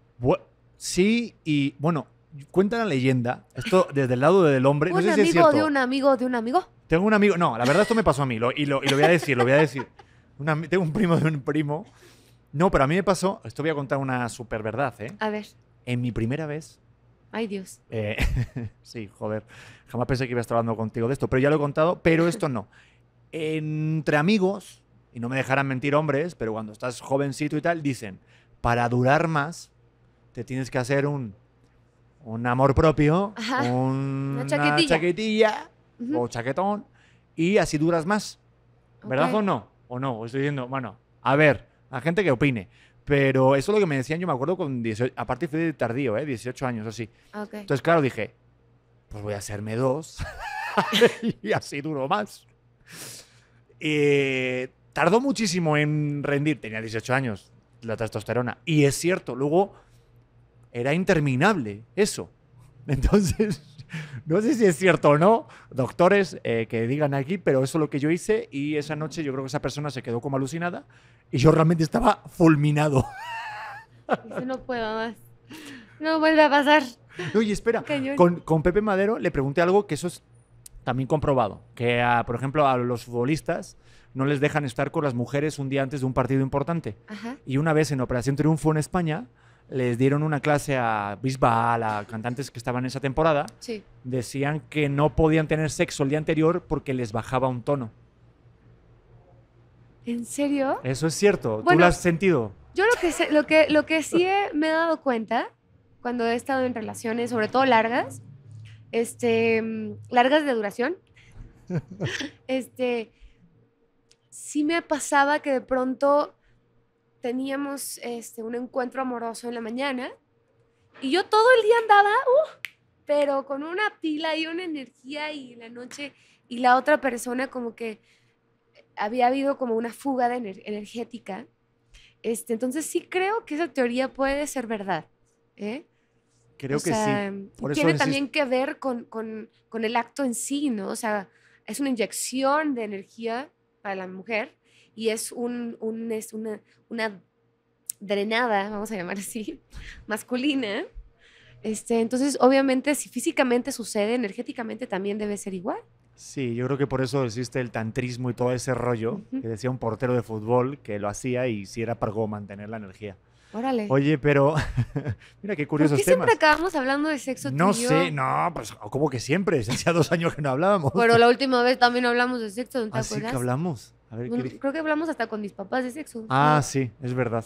sí, y bueno, cuenta la leyenda, esto desde el lado del hombre. no amigo de un amigo de un amigo. Tengo un amigo, no, la verdad esto me pasó a mí, lo, y, lo, voy a decir, lo voy a decir. tengo un primo de un primo. No, pero a mí me pasó, esto voy a contar una super verdad, ¿eh? A ver. En mi primera vez. Ay Dios. Eh, sí, joder, jamás pensé que iba a estar hablando contigo de esto, pero ya lo he contado, pero esto no. Entre amigos, y no me dejarán mentir hombres, pero cuando estás jovencito y tal, dicen, para durar más, te tienes que hacer un un amor propio, un una, chaquetilla, o chaquetón, y así duras más. ¿Verdad o no? O no, estoy diciendo, bueno, a ver, a gente que opine. Pero eso es lo que me decían, yo me acuerdo con 18, aparte fui de tardío, ¿eh? 18 años así. Entonces, claro, dije, pues voy a hacerme dos y así duró más. Eh, tardó muchísimo en rendir, tenía 18 años la testosterona. Y es cierto, luego era interminable eso. Entonces, no sé si es cierto o no, doctores eh, que digan aquí, pero eso es lo que yo hice y esa noche yo creo que esa persona se quedó como alucinada y yo realmente estaba fulminado. no puedo más. No vuelve a pasar. Oye, espera, con, con, Pepe Madero le pregunté algo que eso es también comprobado, que por ejemplo a los futbolistas no les dejan estar con las mujeres un día antes de un partido importante. Y una vez en Operación Triunfo en España, les dieron una clase a Bisbal, a cantantes que estaban en esa temporada, decían que no podían tener sexo el día anterior porque les bajaba un tono. ¿En serio? Eso es cierto. ¿Tú lo has sentido? Yo lo que, sé, lo que, lo que sí me he dado cuenta cuando he estado en relaciones, sobre todo largas, este, mm, largas de duración, este, sí me pasaba que de pronto teníamos este, un encuentro amoroso en la mañana y yo todo el día andaba, uh, pero con una pila y una energía y la noche y la otra persona como que había habido como una fuga de energética. Este, entonces sí creo que esa teoría puede ser verdad. ¿eh? Creo que sí. tiene también que ver con, con el acto en sí, ¿no? O sea, es una inyección de energía para la mujer y es, un, un es una, una drenada, vamos a llamar así, masculina. Este, entonces, obviamente, si físicamente sucede, energéticamente también debe ser igual. Sí, yo creo que por eso existe el tantrismo y todo ese rollo que decía un portero de fútbol que lo hacía y si era para mantener la energía. Órale. Oye, pero mira qué curioso. ¿Por qué siempre acabamos hablando de sexo No sé, no, pues como que siempre, hacía dos años que no hablábamos. Pero la última vez también hablamos de sexo, ¿no te Así ah, que hablamos creo que hablamos hasta con mis papás de sexo. Ah, sí, es verdad.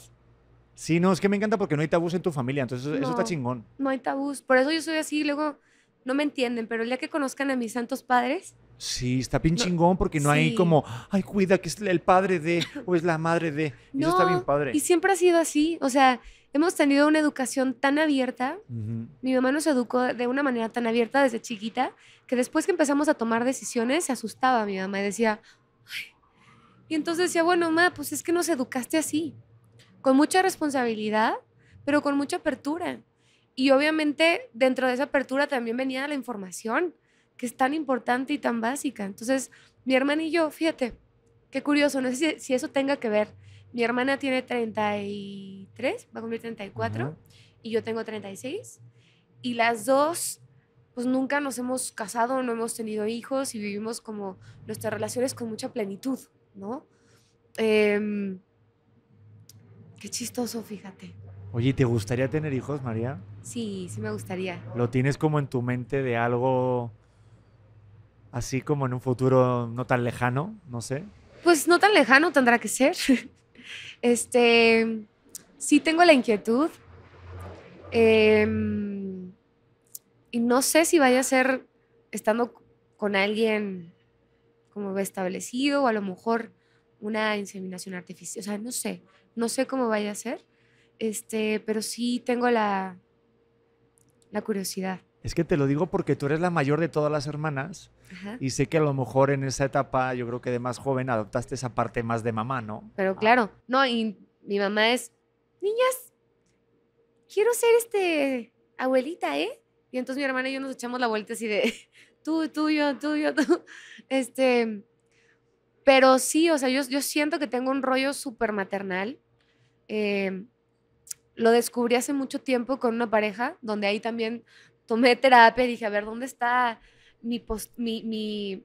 Sí, no, es que me encanta porque no hay tabús en tu familia, entonces eso está chingón. No hay tabús, por eso yo soy así, luego no me entienden, pero el día que conozcan a mis santos padres. Sí, está bien chingón porque no hay como, ay, cuida que es el padre de o es la madre de. eso está bien padre. Y siempre ha sido así, o sea, hemos tenido una educación tan abierta. Mi mamá nos educó de una manera tan abierta desde chiquita que después que empezamos a tomar decisiones se asustaba mi mamá y decía, y entonces decía, bueno, mamá, pues es que nos educaste así, con mucha responsabilidad, pero con mucha apertura. Y obviamente dentro de esa apertura también venía la información, que es tan importante y tan básica. Entonces, mi hermana y yo, fíjate, qué curioso, no sé si, eso tenga que ver. Mi hermana tiene 33, va a cumplir 34, y yo tengo 36. Y las dos, pues nunca nos hemos casado, no hemos tenido hijos y vivimos como nuestras relaciones con mucha plenitud. ¿no? Em, qué chistoso, fíjate. Oye, ¿te gustaría tener hijos, María? Sí, sí me gustaría. ¿Lo tienes como en tu mente de algo así como en un futuro no tan lejano? No sé. Pues no tan lejano tendrá que ser. este, sí tengo la inquietud. Em, y no sé si vaya a ser estando con alguien como establecido o a lo mejor una inseminación artificial, o sea, no sé, no sé cómo vaya a ser, este, pero sí tengo la, la curiosidad. Es que te lo digo porque tú eres la mayor de todas las hermanas y sé que a lo mejor en esa etapa, yo creo que de más joven, adoptaste esa parte más de mamá, ¿no? Pero ah. claro, no, y mi mamá es, niñas, quiero ser este abuelita, ¿eh? Y entonces mi hermana y yo nos echamos la vuelta así de, tú, tú, yo, tú, yo, tú. Este, pero sí, o sea, yo, yo siento que tengo un rollo súper maternal. Eh, lo descubrí hace mucho tiempo con una pareja, donde ahí también tomé terapia y dije, a ver, ¿dónde está mi, mi, mi,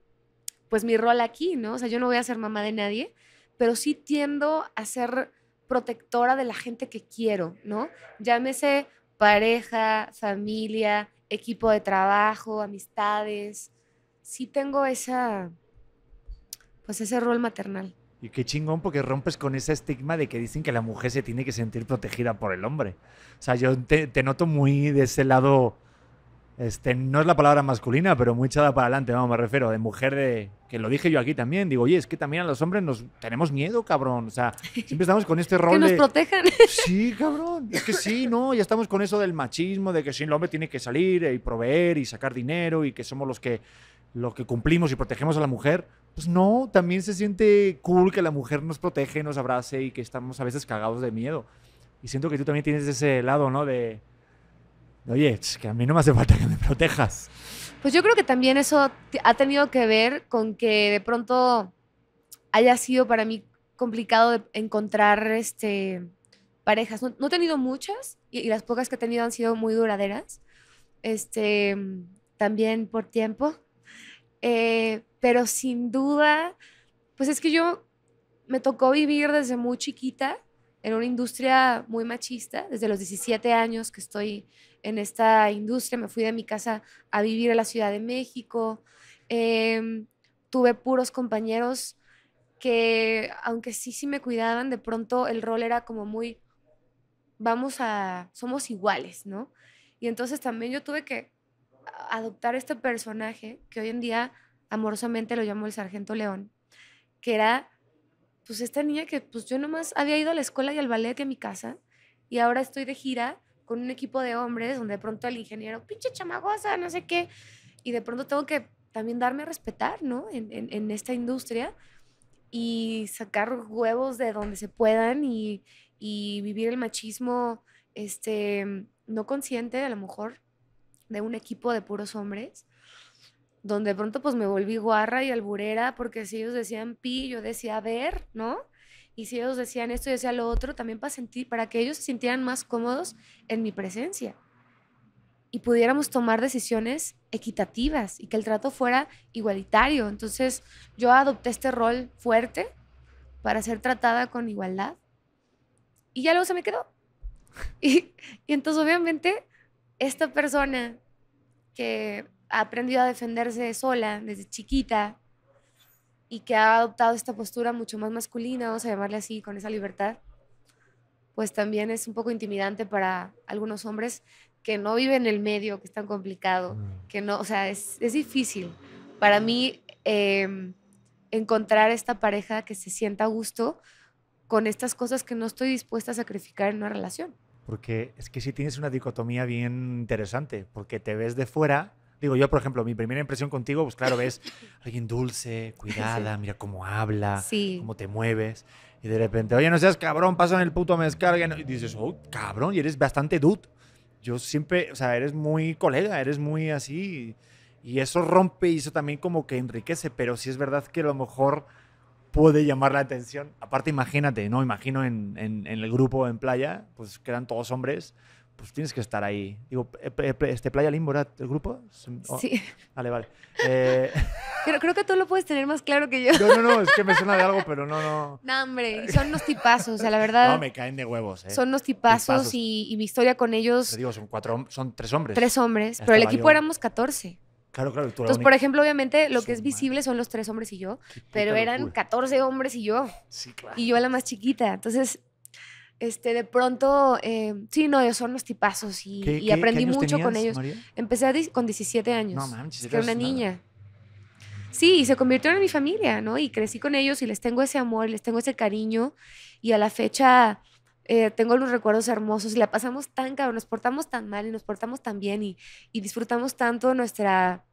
pues mi rol aquí, no? O sea, yo no voy a ser mamá de nadie, pero sí tiendo a ser protectora de la gente que quiero, ¿no? Llámese pareja, familia, equipo de trabajo, amistades. Sí tengo esa, pues ese rol maternal. Y qué chingón porque rompes con ese estigma de que dicen que la mujer se tiene que sentir protegida por el hombre. O sea, yo te, te noto muy de ese lado este, no es la palabra masculina, pero muy echada para adelante, vamos, me refiero, de mujer de. Que lo dije yo aquí también. Digo, oye, es que también a los hombres nos tenemos miedo, cabrón. O sea, siempre estamos con este rol. Que nos protejan. Sí, cabrón. Es que sí, no. Ya estamos con eso del machismo, de que sí, el hombre tiene que salir y proveer y sacar dinero y que somos los que, los que cumplimos y protegemos a la mujer. Pues no, también se siente cool que la mujer nos protege, nos abrace y que estamos a veces cagados de miedo. Y siento que tú también tienes ese lado, ¿no? De Oye, que a mí no me hace falta que me protejas. Pues yo creo que también eso ha tenido que ver con que de pronto haya sido para mí complicado encontrar este, parejas. No, he tenido muchas y, las pocas que he tenido han sido muy duraderas. Este, también por tiempo. Eh, pero sin duda, pues es que yo me tocó vivir desde muy chiquita en una industria muy machista. Desde los 17 años que estoy en esta industria, me fui de mi casa a vivir a la Ciudad de México. Em, tuve puros compañeros que, aunque sí, sí me cuidaban, de pronto el rol era como muy, vamos a, somos iguales, ¿no? Y entonces también yo tuve que adoptar este personaje que hoy en día amorosamente lo llamo el Sargento León, que era pues esta niña que pues yo nomás había ido a la escuela y al ballet que a mi casa y ahora estoy de gira con un equipo de hombres donde de pronto el ingeniero, pinche chamagosa, no sé qué, y de pronto tengo que también darme a respetar, ¿no? En, esta industria y sacar huevos de donde se puedan y, y vivir el machismo este, no consciente, a lo mejor, de un equipo de puros hombres donde de pronto pues me volví guarra y alburera, porque si ellos decían pi, yo decía ver, ¿no? Y si ellos decían esto, yo decía lo otro, también para, sentir, para que ellos se sintieran más cómodos en mi presencia y pudiéramos tomar decisiones equitativas y que el trato fuera igualitario. Entonces yo adopté este rol fuerte para ser tratada con igualdad y ya luego se me quedó. y entonces obviamente esta persona que ha aprendido a defenderse sola desde chiquita y que ha adoptado esta postura mucho más masculina, vamos a llamarle así, con esa libertad, pues también es un poco intimidante para algunos hombres que no viven en el medio, que es tan complicado, mm. que no, o sea, es, es difícil. Para mí, em, encontrar esta pareja que se sienta a gusto con estas cosas que no estoy dispuesta a sacrificar en una relación. Porque es que sí tienes una dicotomía bien interesante, porque te ves de fuera Digo, yo, por ejemplo, mi primera impresión contigo, pues claro, ves alguien dulce, cuidada, mira cómo habla, cómo te mueves. Y de repente, oye, no seas cabrón, pasa en el puto, me Y dices, oh, cabrón, y eres bastante dude. Yo siempre, o sea, eres muy colega, eres muy así. Y eso rompe y eso también como que enriquece. Pero sí es verdad que a lo mejor puede llamar la atención. Aparte, imagínate, ¿no? Imagino en, en, el grupo en playa, pues quedan eran todos hombres pues tienes que estar ahí. Digo, eh, eh, eh, este Playa Limborat, el grupo. sí. Oh, vale, vale. Pero creo que tú lo puedes tener más claro que yo. No, no, no, es que me suena de algo, pero no, no. No, hombre, son unos tipazos, o sea, la verdad. No, me caen de huevos, ¿eh? Son unos tipazos, Y, mi historia con ellos. Te digo, son, cuatro, son tres hombres. Tres hombres, pero el equipo éramos 14. Claro, claro. Tú Entonces, por ejemplo, obviamente lo que es visible son los tres hombres y yo, pero eran 14 hombres y yo. Sí, claro. Y yo la más chiquita. Entonces, este, de pronto, eh, sí, no, ellos son los tipazos y, aprendí mucho con ellos. Empecé con 17 años. No es que era una niña. Sí, y se convirtieron en mi familia, ¿no? Y crecí con ellos y les tengo ese amor, les tengo ese cariño y a la fecha eh, tengo unos recuerdos hermosos y la pasamos tan cabrón, nos portamos tan mal y nos portamos tan bien y, disfrutamos tanto nuestra,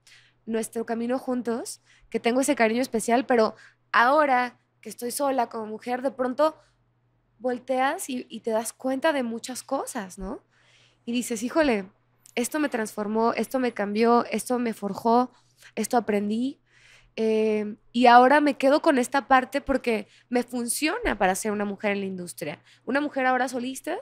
nuestro camino juntos que tengo ese cariño especial, pero ahora que estoy sola como mujer, de pronto volteas y, te das cuenta de muchas cosas, ¿no? Y dices, híjole, esto me transformó, esto me cambió, esto me forjó, esto aprendí. Eh, y ahora me quedo con esta parte porque me funciona para ser una mujer en la industria. Una mujer ahora solista.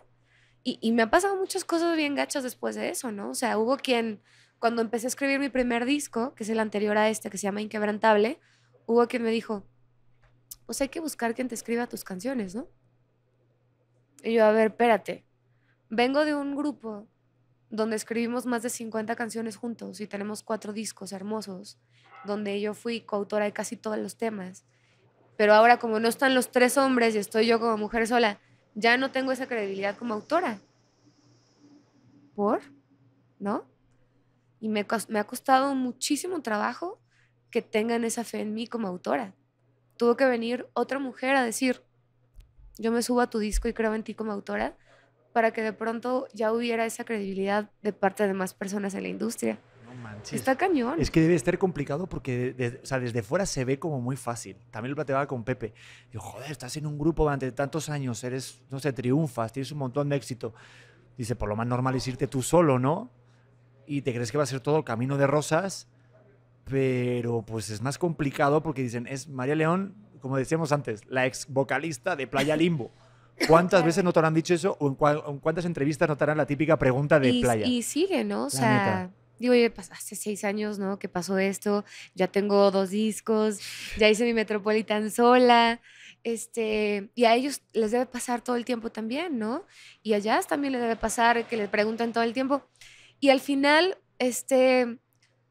Y, y me han pasado muchas cosas bien gachas después de eso, ¿no? O sea, hubo quien, cuando empecé a escribir mi primer disco, que es el anterior a este, que se llama Inquebrantable, hubo quien me dijo, pues hay que buscar quien te escriba tus canciones, ¿no? Y yo, a ver, espérate. Vengo de un grupo donde escribimos más de 50 canciones juntos y tenemos cuatro discos hermosos, donde yo fui coautora de casi todos los temas. Pero ahora como no están los tres hombres y estoy yo como mujer sola, ya no tengo esa credibilidad como autora. ¿Por? ¿No? Y me, me ha costado muchísimo trabajo que tengan esa fe en mí como autora. Tuvo que venir otra mujer a decir, yo me subo a tu disco y creo en ti como autora, para que de pronto ya hubiera esa credibilidad de parte de más personas en la industria. No manches. Está cañón. Es que debe estar complicado porque desde, o sea, desde fuera se ve como muy fácil. También lo planteaba con Pepe. Digo, joder, estás en un grupo durante tantos años, eres, no sé, triunfas, tienes un montón de éxito. Dice, por lo más normal es irte tú solo, ¿no? Y te crees que va a ser todo camino de rosas, pero pues es más complicado porque dicen, es María León como decíamos antes, la ex vocalista de Playa Limbo. ¿Cuántas veces no te han dicho eso o en, cuántas entrevistas notarán la típica pregunta de Playa? Y sigue, ¿no? O sea, digo, hace seis años, ¿no? Que pasó esto, ya tengo dos discos, ya hice mi Metropolitan sola. Este, y a ellos les debe pasar todo el tiempo también, ¿no? Y a Jazz también les debe pasar que les preguntan todo el tiempo. Y al final, este,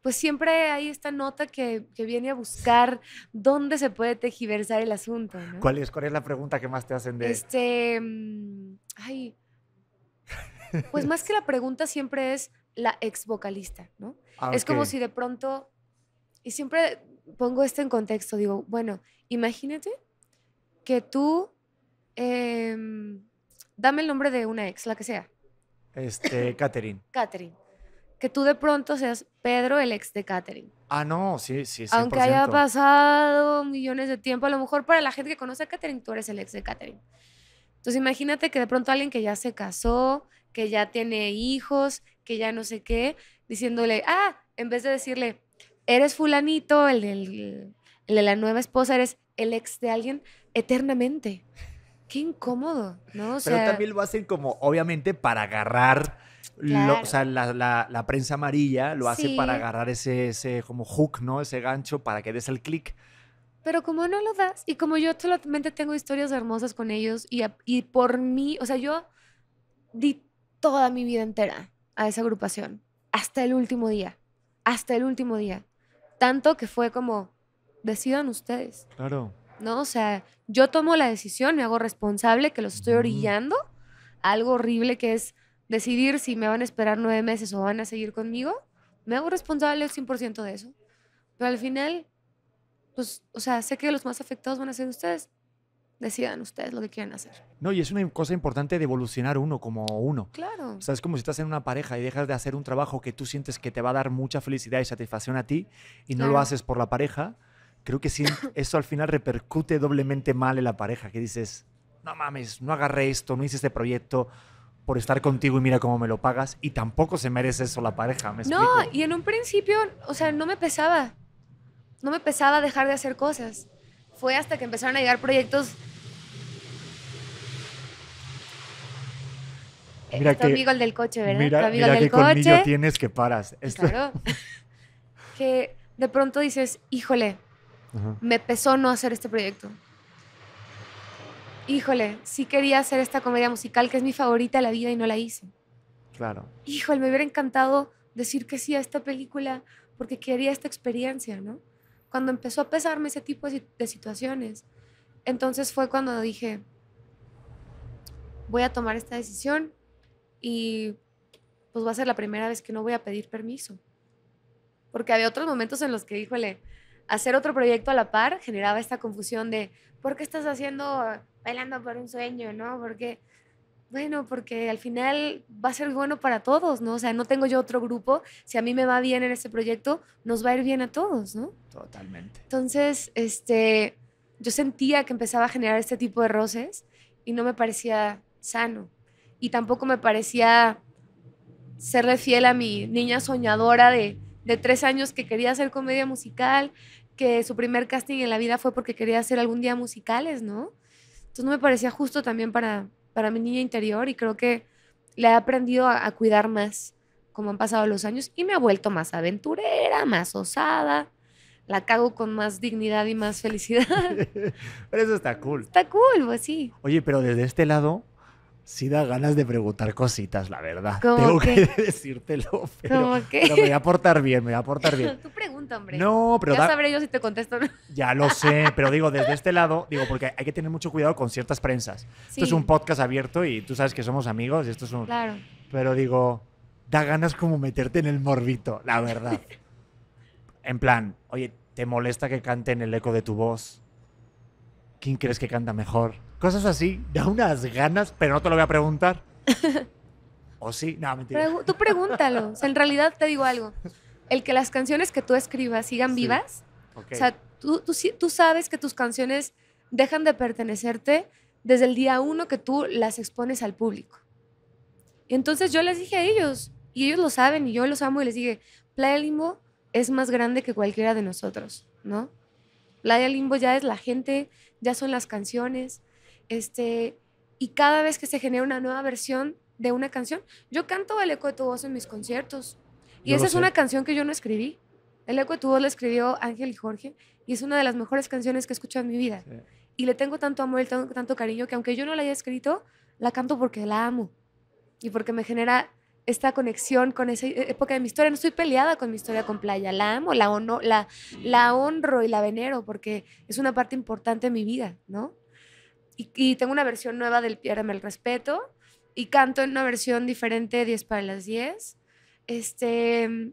pues siempre hay esta nota que, viene a buscar dónde se puede tejiversar el asunto. ¿Cuál, es, ¿Cuál es la pregunta que más te hacen de...? Este, mm, ay, pues más que la pregunta siempre es la ex vocalista, ¿no? Ah, es como si de pronto, y siempre pongo esto en contexto, digo, bueno, imagínate que tú, em, dame el nombre de una ex, la que sea. Este, Catherine. Catherine que tú de pronto seas Pedro, el ex de Catherine. Ah, no, sí, sí, sí. Aunque haya pasado millones de tiempo, a lo mejor para la gente que conoce a Catherine, tú eres el ex de Catherine. Entonces imagínate que de pronto alguien que ya se casó, que ya tiene hijos, que ya no sé qué, diciéndole, ah, en vez de decirle, eres fulanito, el, de la nueva esposa, eres el ex de alguien eternamente. Qué incómodo, ¿no? O sea, Pero también lo hacen como, obviamente, para agarrar o sea, la, prensa amarilla lo hace para agarrar ese, ese como hook, ¿no? Ese gancho para que des el clic. Pero como no lo das, y como yo solamente tengo historias hermosas con ellos, y, y por mí, o sea, yo di toda mi vida entera a esa agrupación, hasta el último día, hasta el último día. Tanto que fue como, decidan ustedes. Claro. ¿No? O sea, yo tomo la decisión, me hago responsable que los estoy orillando algo horrible que es decidir si me van a esperar nueve meses o van a seguir conmigo, me hago responsable al 100% de eso. Pero al final, pues, o sea, sé que los más afectados van a ser ustedes. Decidan ustedes lo que quieran hacer. No, y es una cosa importante de evolucionar uno como uno. Claro. O sea, es como si estás en una pareja y dejas de hacer un trabajo que tú sientes que te va a dar mucha felicidad y satisfacción a ti y no lo haces por la pareja. Creo que sí, eso al final repercute doblemente mal en la pareja, que dices, no mames, no agarré esto, no hice este proyecto, por estar contigo y mira cómo me lo pagas. Y tampoco se merece eso la pareja, ¿me No, y en un principio, o sea, no me pesaba. No me pesaba dejar de hacer cosas. Fue hasta que empezaron a llegar proyectos. Eh, mira tu amigo el del coche, ¿verdad? Mira, tienes que paras. Claro. que de pronto dices, híjole, me pesó no hacer este proyecto híjole, sí quería hacer esta comedia musical que es mi favorita de la vida y no la hice. Claro. Híjole, me hubiera encantado decir que sí a esta película porque quería esta experiencia, ¿no? Cuando empezó a pesarme ese tipo de situaciones, entonces fue cuando dije, voy a tomar esta decisión y pues va a ser la primera vez que no voy a pedir permiso. Porque había otros momentos en los que, híjole, hacer otro proyecto a la par generaba esta confusión de, ¿por qué estás haciendo bailando por un sueño, ¿no? Porque, bueno, porque al final va a ser bueno para todos, ¿no? O sea, no tengo yo otro grupo, si a mí me va bien en este proyecto, nos va a ir bien a todos, ¿no? Totalmente. Entonces, este, yo sentía que empezaba a generar este tipo de roces y no me parecía sano. Y tampoco me parecía serle fiel a mi niña soñadora de, de tres años que quería hacer comedia musical, que su primer casting en la vida fue porque quería hacer algún día musicales, ¿no? Entonces no me parecía justo también para, mi niña interior y creo que la he aprendido a, cuidar más como han pasado los años y me ha vuelto más aventurera, más osada la cago con más dignidad y más felicidad. pero eso está cool. Está cool, pues sí. Oye, pero desde este lado, sí da ganas de preguntar cositas, la verdad. Tengo que, decírtelo, pero, que? me voy a portar bien, me voy a portar bien. Tú pregunta, hombre. No, pero... Ya sabré yo si te contesto. Ya lo sé, pero digo, desde este lado, digo, porque hay que tener mucho cuidado con ciertas prensas. Esto es un podcast abierto y tú sabes que somos amigos y esto es un... Claro. Pero digo, da ganas como meterte en el morbito, la verdad. en plan, oye, ¿te molesta que canten el eco de tu voz? ¿Quién crees que canta mejor? cosas así, da unas ganas, pero no te lo voy a preguntar. ¿O sí? No, mentira. tú pregúntalo. O sea, en realidad te digo algo. El que las canciones que tú escribas sigan vivas. O sea, tú, tú, tú sabes que tus canciones dejan de pertenecerte desde el día uno que tú las expones al público. Y entonces yo les dije a ellos, y ellos lo saben, y yo los amo, y les dije, Playa Limbo es más grande que cualquiera de nosotros, ¿no? Playa Limbo ya es la gente, ya son las canciones, este, y cada vez que se genera una nueva versión de una canción, yo canto El eco de tu voz en mis conciertos. Y esa es una canción que yo no escribí. El eco de tu voz la escribió Ángel y Jorge y es una de las mejores canciones que he escuchado en mi vida. Y le tengo tanto amor y tanto, tanto cariño que aunque yo no la haya escrito, la canto porque la amo y porque me genera esta conexión con esa época de mi historia. No estoy peleada con mi historia con Playa, la amo, la, honro, la honro y la venero porque es una parte importante de mi vida, ¿no? Y, tengo una versión nueva del me el Respeto y canto en una versión diferente, 10 para las 10. Este,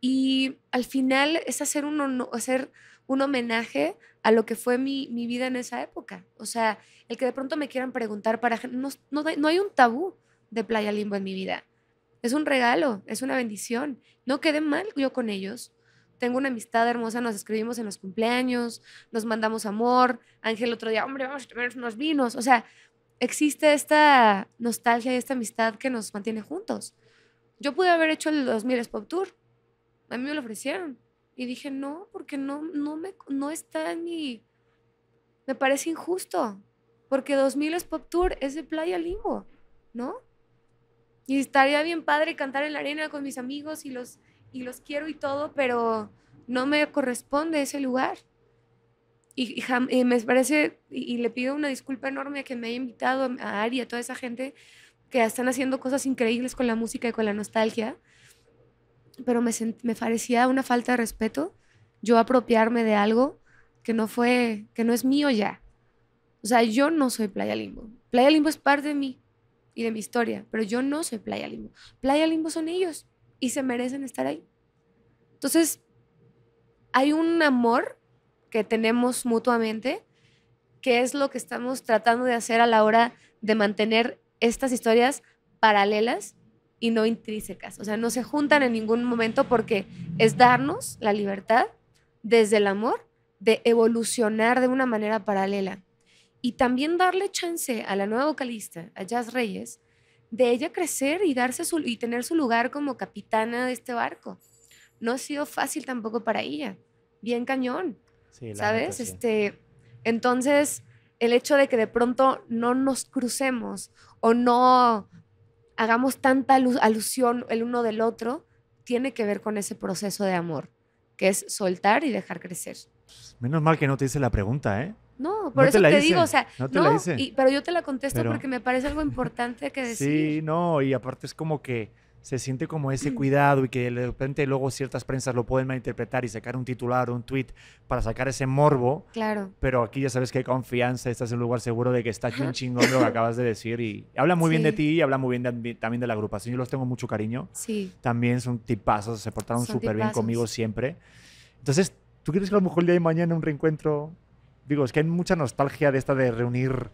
y al final es hacer un, hacer un homenaje a lo que fue mi, vida en esa época. O sea, el que de pronto me quieran preguntar, para no, no, hay un tabú de Playa Limbo en mi vida. Es un regalo, es una bendición. No quede mal yo con ellos, tengo una amistad hermosa, nos escribimos en los cumpleaños, nos mandamos amor. Ángel otro día, hombre, vamos a tomar unos vinos. O sea, existe esta nostalgia y esta amistad que nos mantiene juntos. Yo pude haber hecho el 2000 Pop Tour. A mí me lo ofrecieron. Y dije, no, porque no, no, me, no está en mi... Me parece injusto. Porque 2000 Pop Tour, es de Playa limbo, ¿no? Y estaría bien padre cantar en la arena con mis amigos y los y los quiero y todo, pero no me corresponde ese lugar. Y, me parece, y, le pido una disculpa enorme que me haya invitado a Ari, a toda esa gente que están haciendo cosas increíbles con la música y con la nostalgia, pero me, parecía una falta de respeto yo apropiarme de algo que no fue, que no es mío ya. O sea, yo no soy Playa Limbo. Playa Limbo es parte de mí y de mi historia, pero yo no soy Playa Limbo. Playa Limbo son ellos y se merecen estar ahí. Entonces, hay un amor que tenemos mutuamente, que es lo que estamos tratando de hacer a la hora de mantener estas historias paralelas y no intrínsecas. O sea, no se juntan en ningún momento porque es darnos la libertad desde el amor de evolucionar de una manera paralela. Y también darle chance a la nueva vocalista, a Jazz Reyes, de ella crecer y, darse y tener su lugar como capitana de este barco. No ha sido fácil tampoco para ella. Bien cañón. ¿Sabes? Este, entonces, el hecho de que de pronto no nos crucemos o no hagamos tanta alusión el uno del otro, tiene que ver con ese proceso de amor, que es soltar y dejar crecer. Menos mal que no te hice la pregunta, ¿eh? No, por eso te, digo, o sea, no, pero yo te la contesto porque me parece algo importante que decir. Sí, no, y aparte es como que se siente como ese mm. cuidado y que de repente luego ciertas prensas lo pueden malinterpretar y sacar un titular, o un tweet para sacar ese morbo. Claro. Pero aquí ya sabes que hay confianza, estás en un lugar seguro de que está un chingón lo que acabas de decir y habla muy bien de ti y habla muy bien también de la agrupación. Yo los tengo mucho cariño. Sí. También son tipazos, se portaron súper bien conmigo siempre. Entonces, ¿tú crees que a lo mejor el día de mañana un reencuentro Digo, es que hay mucha nostalgia de esta de reunir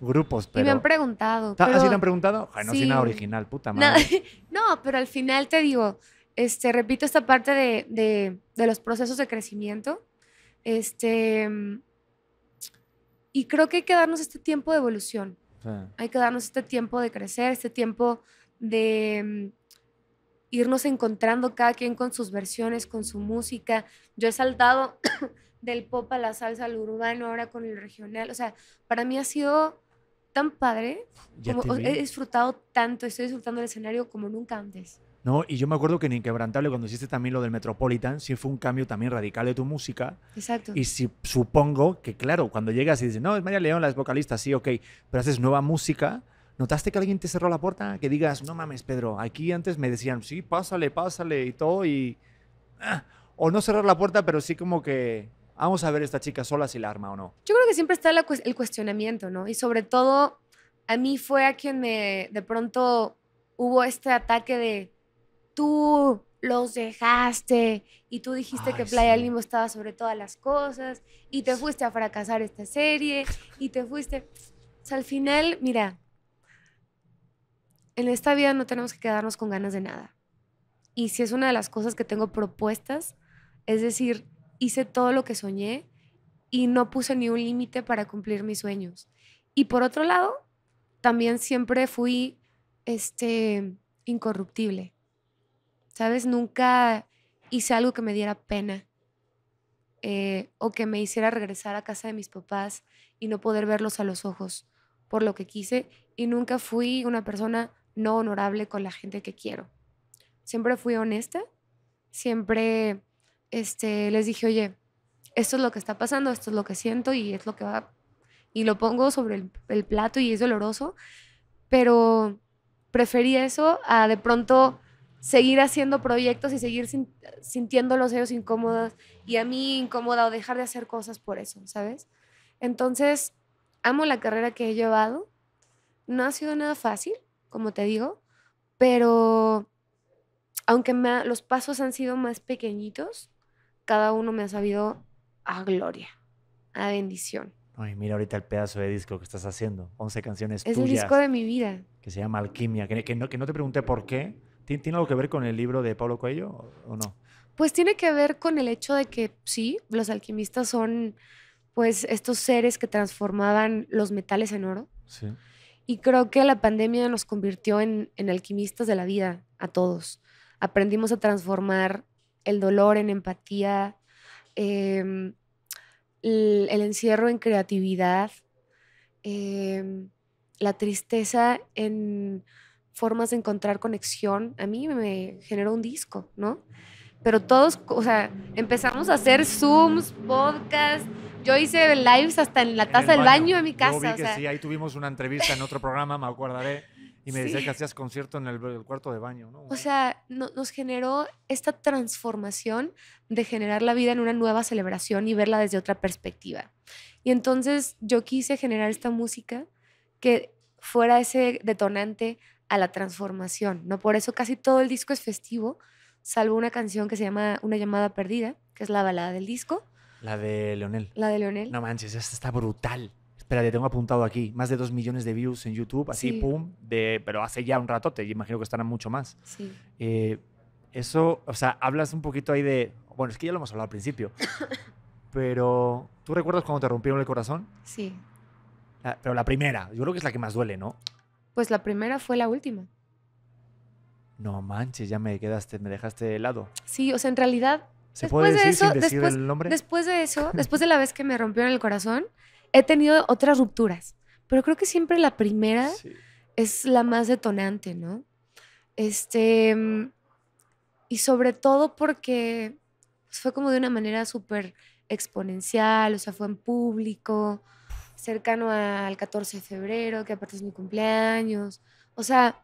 grupos. Y me han preguntado. ¿Ah, te han preguntado? no sí. soy nada original, puta madre. No, pero al final te digo, este, repito esta parte de, los procesos de crecimiento. Este, y creo que hay que darnos este tiempo de evolución. Hay que darnos este tiempo de crecer, este tiempo de mm, irnos encontrando cada quien con sus versiones, con su música. Yo he saltado del pop a la salsa, al urbano, ahora con el regional. O sea, para mí ha sido tan padre, he disfrutado tanto, estoy disfrutando el escenario como nunca antes. ¿no? Y yo me acuerdo que en Inquebrantable, cuando hiciste también lo del Metropolitan, sí fue un cambio también radical de tu música. Exacto. Y si, supongo que, claro, cuando llegas y dices, no, es María León, la es vocalista, sí, ok, pero haces nueva música, ¿notaste que alguien te cerró la puerta? Que digas, no mames, Pedro, aquí antes me decían, sí, pásale, pásale y todo, y. Ah, o no cerrar la puerta, pero sí como que vamos a ver esta chica sola si la arma o no. Yo creo que siempre está la, el cuestionamiento, ¿no? Y sobre todo, a mí fue a quien me, de pronto hubo este ataque de, tú los dejaste y tú dijiste que Playa sí. Limbo estaba sobre todas las cosas y te fuiste a fracasar esta serie y te fuiste... O sea, al final, mira, en esta vida no tenemos que quedarnos con ganas de nada. Y si es una de las cosas que tengo propuestas, es decir, hice todo lo que soñé y no puse ni un límite para cumplir mis sueños. Y por otro lado, también siempre fui este incorruptible. ¿Sabes? Nunca hice algo que me diera pena eh, o que me hiciera regresar a casa de mis papás y no poder verlos a los ojos por lo que quise y nunca fui una persona no honorable con la gente que quiero. Siempre fui honesta, siempre este, les dije, oye, esto es lo que está pasando, esto es lo que siento y es lo que va. Y lo pongo sobre el, plato y es doloroso, pero preferí eso a de pronto seguir haciendo proyectos y seguir los ellos incómodos y a mí incómoda o dejar de hacer cosas por eso, ¿sabes? Entonces, amo la carrera que he llevado. No ha sido nada fácil, como te digo, pero aunque los pasos han sido más pequeñitos, cada uno me ha sabido a gloria, a bendición. Ay, mira ahorita el pedazo de disco que estás haciendo. 11 canciones es tuyas. el disco de mi vida. Que se llama Alquimia. Que, no, que no te pregunté por qué. ¿Tiene, algo que ver con el libro de Pablo Cuello o, no? Pues tiene que ver con el hecho de que sí, los alquimistas son pues estos seres que transformaban los metales en oro. Sí. Y creo que la pandemia nos convirtió en, en alquimistas de la vida, a todos. Aprendimos a transformar el dolor en empatía, em, el, encierro en creatividad, em, la tristeza en formas de encontrar conexión, a mí me generó un disco, ¿no? Pero todos, o sea, empezamos a hacer Zooms, podcast Yo hice lives hasta en la taza del baño de mi casa. Yo que sí, ahí tuvimos una entrevista en otro programa, me acordaré. Y me decía que hacías concierto en el, cuarto de baño, ¿no? O sea, nos generó esta transformación de generar la vida en una nueva celebración y verla desde otra perspectiva. Y entonces yo quise generar esta música que fuera ese detonante a la transformación, ¿no? Por eso casi todo el disco es festivo, salvo una canción que se llama Una llamada perdida, que es la balada del disco. La de Leonel. La de Leonel. No manches, esta está brutal te tengo apuntado aquí, más de 2 millones de views en YouTube, así, pum, de, pero hace ya un ratote, y imagino que estarán mucho más. Sí. Eh, eso, o sea, hablas un poquito ahí de, bueno, es que ya lo hemos hablado al principio, pero ¿tú recuerdas cuando te rompieron el corazón? Sí. pero la primera, yo creo que es la que más duele, ¿no? Pues la primera fue la última. No manches, ya me quedaste, me dejaste de lado. Sí, o sea, en realidad... ¿Se después puede de eso, después, el nombre? Después de eso, después de la vez que me rompieron el corazón, he tenido otras rupturas, pero creo que siempre la primera es la más detonante, ¿no? Este, y sobre todo porque pues, fue como de una manera súper exponencial, o sea, fue en público, cercano al 14 de febrero, que aparte es mi cumpleaños, o sea,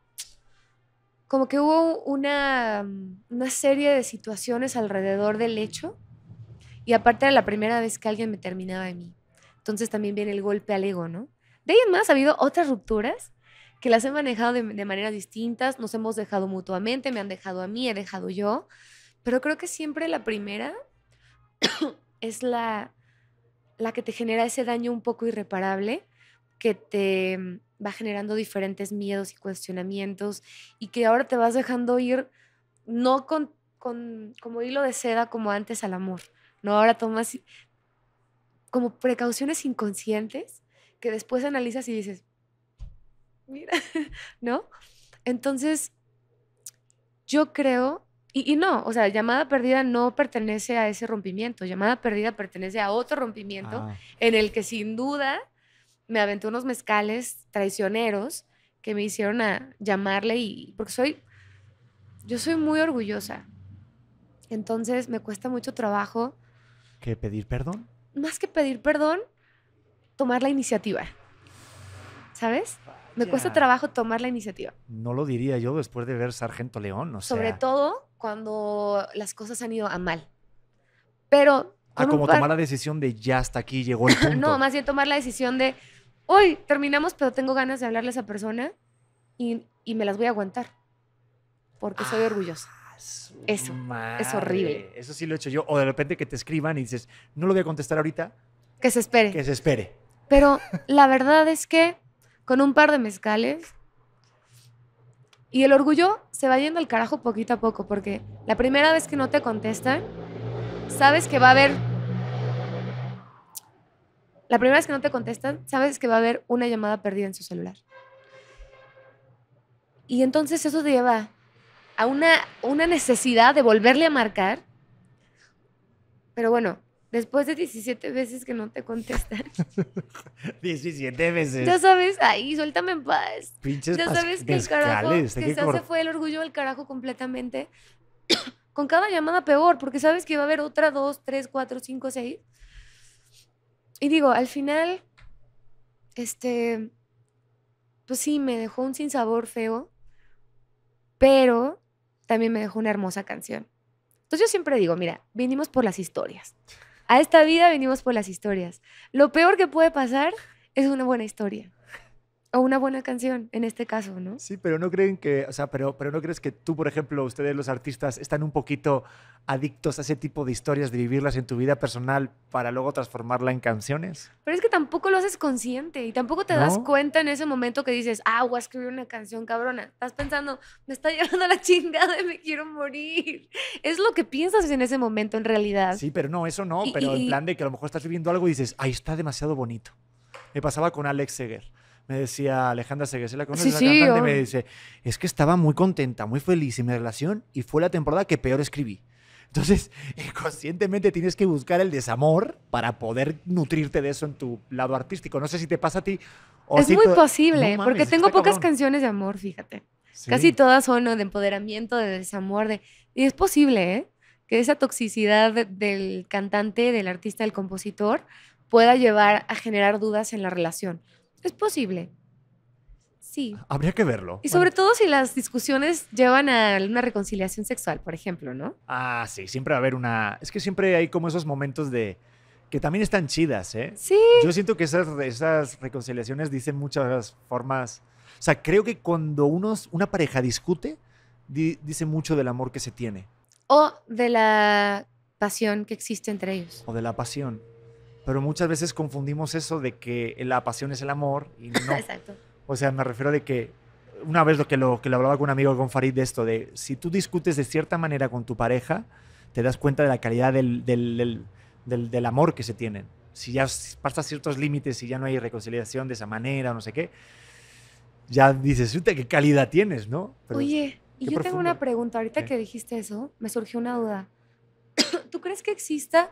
como que hubo una, una serie de situaciones alrededor del hecho y aparte era la primera vez que alguien me terminaba de mí entonces también viene el golpe al ego, ¿no? De ahí en más ha habido otras rupturas que las he manejado de, maneras distintas, nos hemos dejado mutuamente, me han dejado a mí, he dejado yo, pero creo que siempre la primera es la, la que te genera ese daño un poco irreparable que te mm, va generando diferentes miedos y cuestionamientos y que ahora te vas dejando ir no con, con como hilo de seda como antes al amor, no ahora tomas como precauciones inconscientes que después analizas y dices, mira, ¿no? Entonces, yo creo, y, no, o sea, llamada perdida no pertenece a ese rompimiento, llamada perdida pertenece a otro rompimiento ah. en el que sin duda me aventó unos mezcales traicioneros que me hicieron a llamarle y porque soy, yo soy muy orgullosa, entonces me cuesta mucho trabajo. ¿Qué pedir perdón? más que pedir perdón, tomar la iniciativa. ¿Sabes? Me cuesta trabajo tomar la iniciativa. No lo diría yo después de ver Sargento León, o Sobre todo cuando las cosas han ido a mal. Pero... A ah, como tomar la decisión de ya hasta aquí llegó el punto. no, más bien tomar la decisión de hoy terminamos, pero tengo ganas de hablarle a esa persona y, y me las voy a aguantar porque soy ah. orgullosa. Eso, es horrible. Eso sí lo he hecho yo. O de repente que te escriban y dices, no lo voy a contestar ahorita. Que se espere. Que se espere. Pero la verdad es que con un par de mezcales y el orgullo se va yendo al carajo poquito a poco, porque la primera vez que no te contestan, sabes que va a haber... La primera vez que no te contestan, sabes que va a haber una llamada perdida en su celular. Y entonces eso te lleva a una, una necesidad de volverle a marcar. Pero bueno, después de 17 veces que no te contestan. 17 veces. Ya sabes, ahí, suéltame en paz. ya sabes que el carajo que se fue el orgullo del carajo completamente. Con cada llamada peor, porque sabes que va a haber otra, dos, tres, cuatro, cinco, seis. Y digo, al final, este, pues sí, me dejó un sinsabor feo, pero también me dejó una hermosa canción. Entonces yo siempre digo, mira, vinimos por las historias. A esta vida vinimos por las historias. Lo peor que puede pasar es una buena historia o una buena canción, en este caso, ¿no? Sí, pero no creen que, o sea, pero, pero no crees que tú, por ejemplo, ustedes los artistas están un poquito adictos a ese tipo de historias, de vivirlas en tu vida personal para luego transformarla en canciones. Pero es que tampoco lo haces consciente y tampoco te das cuenta en ese momento que dices, ah, voy a escribir una canción cabrona. Estás pensando, me está llevando la chingada y me quiero morir. Es lo que piensas en ese momento en realidad. Sí, pero no, eso no, pero en plan de que a lo mejor estás viviendo algo y dices, ahí está demasiado bonito. Me pasaba con Alex Seger me decía Alejandra Seguesela, que es la cantante, me dice, es que estaba muy contenta, muy feliz en mi relación y fue la temporada que peor escribí. Entonces, conscientemente tienes que buscar el desamor para poder nutrirte de eso en tu lado artístico. No sé si te pasa a ti. es muy posible, porque tengo pocas canciones de amor, fíjate. Casi todas son de empoderamiento, de desamor, de... Y es posible, ¿eh? Que esa toxicidad del cantante, del artista, del compositor, pueda llevar a generar dudas en la relación. Es posible. Sí. Habría que verlo. Y sobre todo si las discusiones llevan a una reconciliación sexual, por ejemplo, ¿no? Ah, sí, siempre va a haber una... Es que siempre hay como esos momentos de... que también están chidas, ¿eh? Sí. Yo siento que esas, reconciliaciones dicen muchas formas... O sea, creo que cuando unos, una pareja discute, dice mucho del amor que se tiene. O de la pasión que existe entre ellos. O de la pasión pero muchas veces confundimos eso de que la pasión es el amor y no. Exacto. O sea, me refiero de que una vez lo que lo, que hablaba con un amigo, con Farid, de esto, de si tú discutes de cierta manera con tu pareja, te das cuenta de la calidad del, del, del, amor que se tienen. Si ya pasas ciertos límites y ya no hay reconciliación de esa manera o no sé qué, ya dices, qué calidad tienes, ¿no? Oye, y yo tengo una pregunta. Ahorita que dijiste eso, me surgió una duda. ¿Tú crees que exista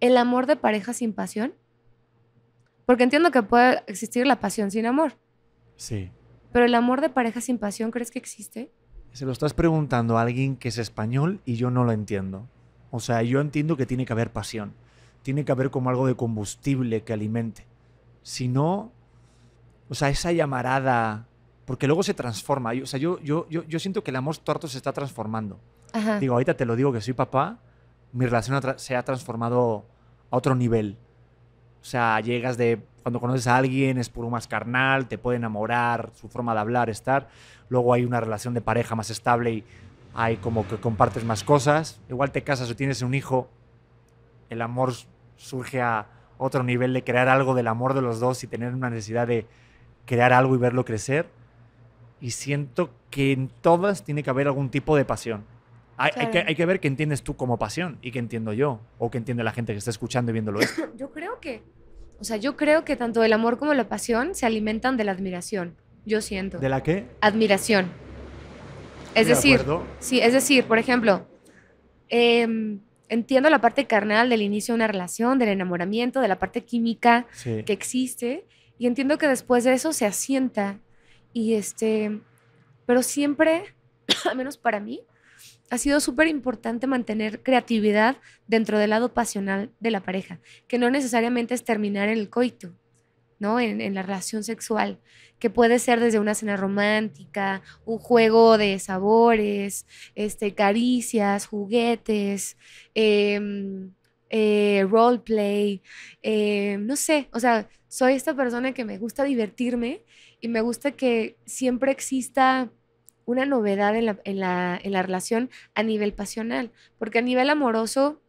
el amor de pareja sin pasión? Porque entiendo que puede existir la pasión sin amor. Sí. Pero el amor de pareja sin pasión, ¿crees que existe? Se lo estás preguntando a alguien que es español y yo no lo entiendo. O sea, yo entiendo que tiene que haber pasión. Tiene que haber como algo de combustible que alimente. Si no, o sea, esa llamarada, porque luego se transforma. o sea, yo, yo, yo, siento que el amor torto se está transformando. Digo, ahorita te lo digo que soy papá mi relación se ha transformado a otro nivel. O sea, llegas de cuando conoces a alguien es puro más carnal, te puede enamorar, su forma de hablar, estar. Luego hay una relación de pareja más estable y hay como que compartes más cosas. Igual te casas o tienes un hijo, el amor surge a otro nivel de crear algo del amor de los dos y tener una necesidad de crear algo y verlo crecer. Y siento que en todas tiene que haber algún tipo de pasión. Hay, que, ver qué entiendes tú como pasión y qué entiendo yo, o qué entiende la gente que está escuchando y viéndolo esto. Yo creo que, o sea, yo creo que tanto el amor como la pasión se alimentan de la admiración, yo siento. ¿De la qué? Admiración. Es decir, sí, es decir, por ejemplo, em, entiendo la parte carnal del inicio de una relación, del enamoramiento, de la parte química que existe, y entiendo que después de eso se asienta, y este, pero siempre, al menos para mí, ha sido súper importante mantener creatividad dentro del lado pasional de la pareja, que no necesariamente es terminar el coito, ¿no? En, la relación sexual, que puede ser desde una cena romántica, un juego de sabores, este, caricias, juguetes, em, eh, roleplay, em, no sé, o sea, soy esta persona que me gusta divertirme y me gusta que siempre exista una novedad en la, relación a nivel pasional, porque a nivel amoroso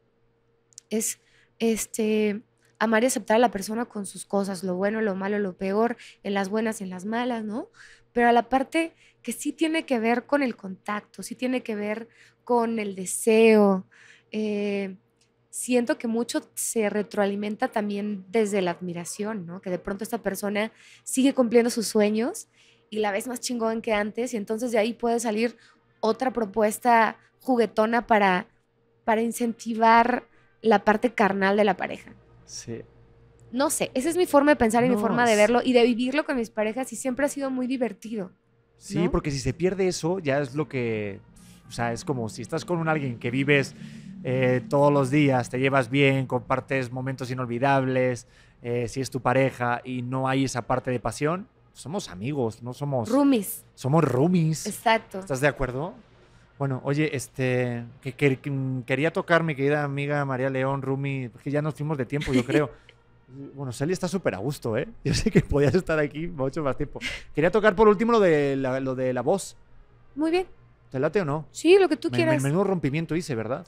es este amar y aceptar a la persona con sus cosas, lo bueno, lo malo, lo peor, en las buenas, en las malas, ¿no? Pero a la parte que sí tiene que ver con el contacto, sí tiene que ver con el deseo. Eh, siento que mucho se retroalimenta también desde la admiración, ¿no? Que de pronto esta persona sigue cumpliendo sus sueños y la vez más chingón que antes y entonces de ahí puede salir otra propuesta juguetona para, para incentivar la parte carnal de la pareja. Sí. No sé, esa es mi forma de pensar y mi forma de verlo y de vivirlo con mis parejas y siempre ha sido muy divertido. Sí, porque si se pierde eso, ya es lo que, o sea, es como si estás con un alguien que vives eh, todos los días, te llevas bien, compartes momentos inolvidables, eh, si es tu pareja y no hay esa parte de pasión, somos amigos, no somos... Rumis. Somos rumis. Exacto. ¿Estás de acuerdo? Bueno, oye, este, que, quería tocar mi querida amiga María León, Rumi, que ya nos fuimos de tiempo, yo creo. bueno, Sally está súper a gusto, ¿eh? Yo sé que podías estar aquí mucho más tiempo. Quería tocar por último lo de la, lo de la voz. Muy bien. ¿Te late o no? Sí, lo que tú quieras. el menudo rompimiento hice, ¿verdad?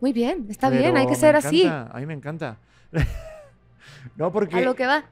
Muy bien, está bien, hay que ser así. A mí me encanta. no, porque... A lo que va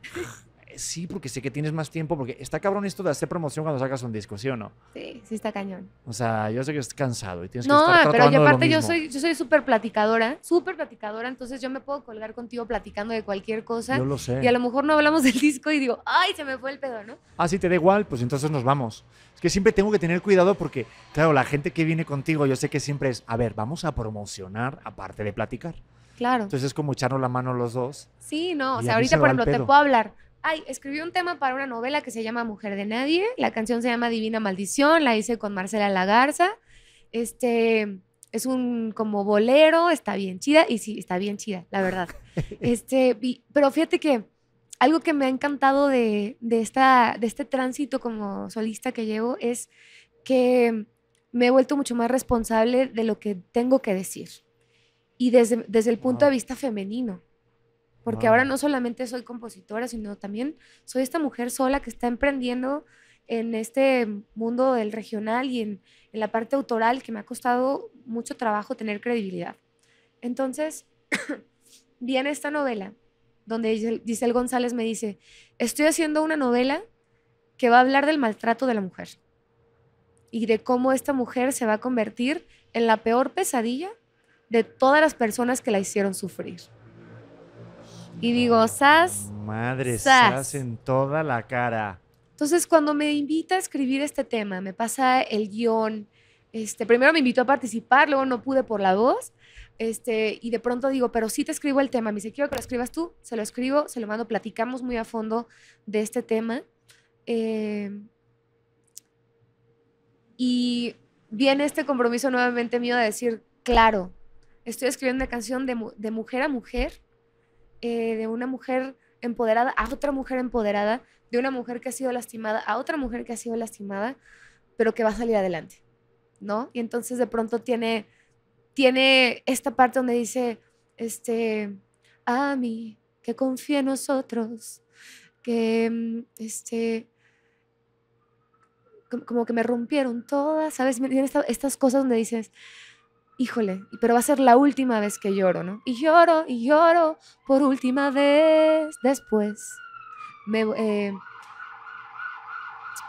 sí, porque sé que tienes más tiempo, porque está cabrón esto de hacer promoción cuando sacas un disco, ¿sí o no? Sí, sí está cañón. O sea, yo sé que estás cansado y tienes que estar No, pero yo aparte yo soy yo soy súper platicadora, súper platicadora, entonces yo me puedo colgar contigo platicando de cualquier cosa. Yo lo sé. Y a lo mejor no hablamos del disco y digo, ay, se me fue el pedo, ¿no? Ah, sí, te da igual, pues entonces nos vamos. Es que siempre tengo que tener cuidado porque, claro, la gente que viene contigo, yo sé que siempre es, a ver, vamos a promocionar aparte de platicar. Claro. Entonces es como echarnos la mano los dos. Sí, no, o sea, ahorita, por ejemplo, te puedo hablar Ay, escribí un tema para una novela que se llama Mujer de Nadie. La canción se llama Divina Maldición. La hice con Marcela Lagarza. Este es un como bolero, está bien chida. Y sí, está bien chida, la verdad. Este, pero fíjate que algo que me ha encantado de, esta, de este tránsito como solista que llevo es que me he vuelto mucho más responsable de lo que tengo que decir. Y desde, el punto de vista femenino porque ah. ahora no solamente soy compositora, sino también soy esta mujer sola que está emprendiendo en este mundo del regional y en, en la parte autoral que me ha costado mucho trabajo tener credibilidad. Entonces, viene esta novela donde Giselle González me dice, estoy haciendo una novela que va a hablar del maltrato de la mujer y de cómo esta mujer se va a convertir en la peor pesadilla de todas las personas que la hicieron sufrir. Y digo, sas. Madre, sas. en toda la cara. Entonces, cuando me invita a escribir este tema, me pasa el guión. Este, primero me invitó a participar, luego no pude por la voz. Este, y de pronto digo, pero sí te escribo el tema. Me dice, quiero que lo escribas tú. Se lo escribo, se lo mando, platicamos muy a fondo de este tema. Em, y viene este compromiso nuevamente mío de decir, claro, estoy escribiendo una canción de, de mujer a mujer eh, de una mujer empoderada a otra mujer empoderada, de una mujer que ha sido lastimada a otra mujer que ha sido lastimada, pero que va a salir adelante, ¿no? Y entonces de pronto tiene, tiene esta parte donde dice, este, a mí, que confía en nosotros, que, mm, este, como que me rompieron todas, ¿sabes? Estas cosas donde dices, híjole, pero va a ser la última vez que lloro, ¿no? Y lloro y lloro por última vez después. Me, eh,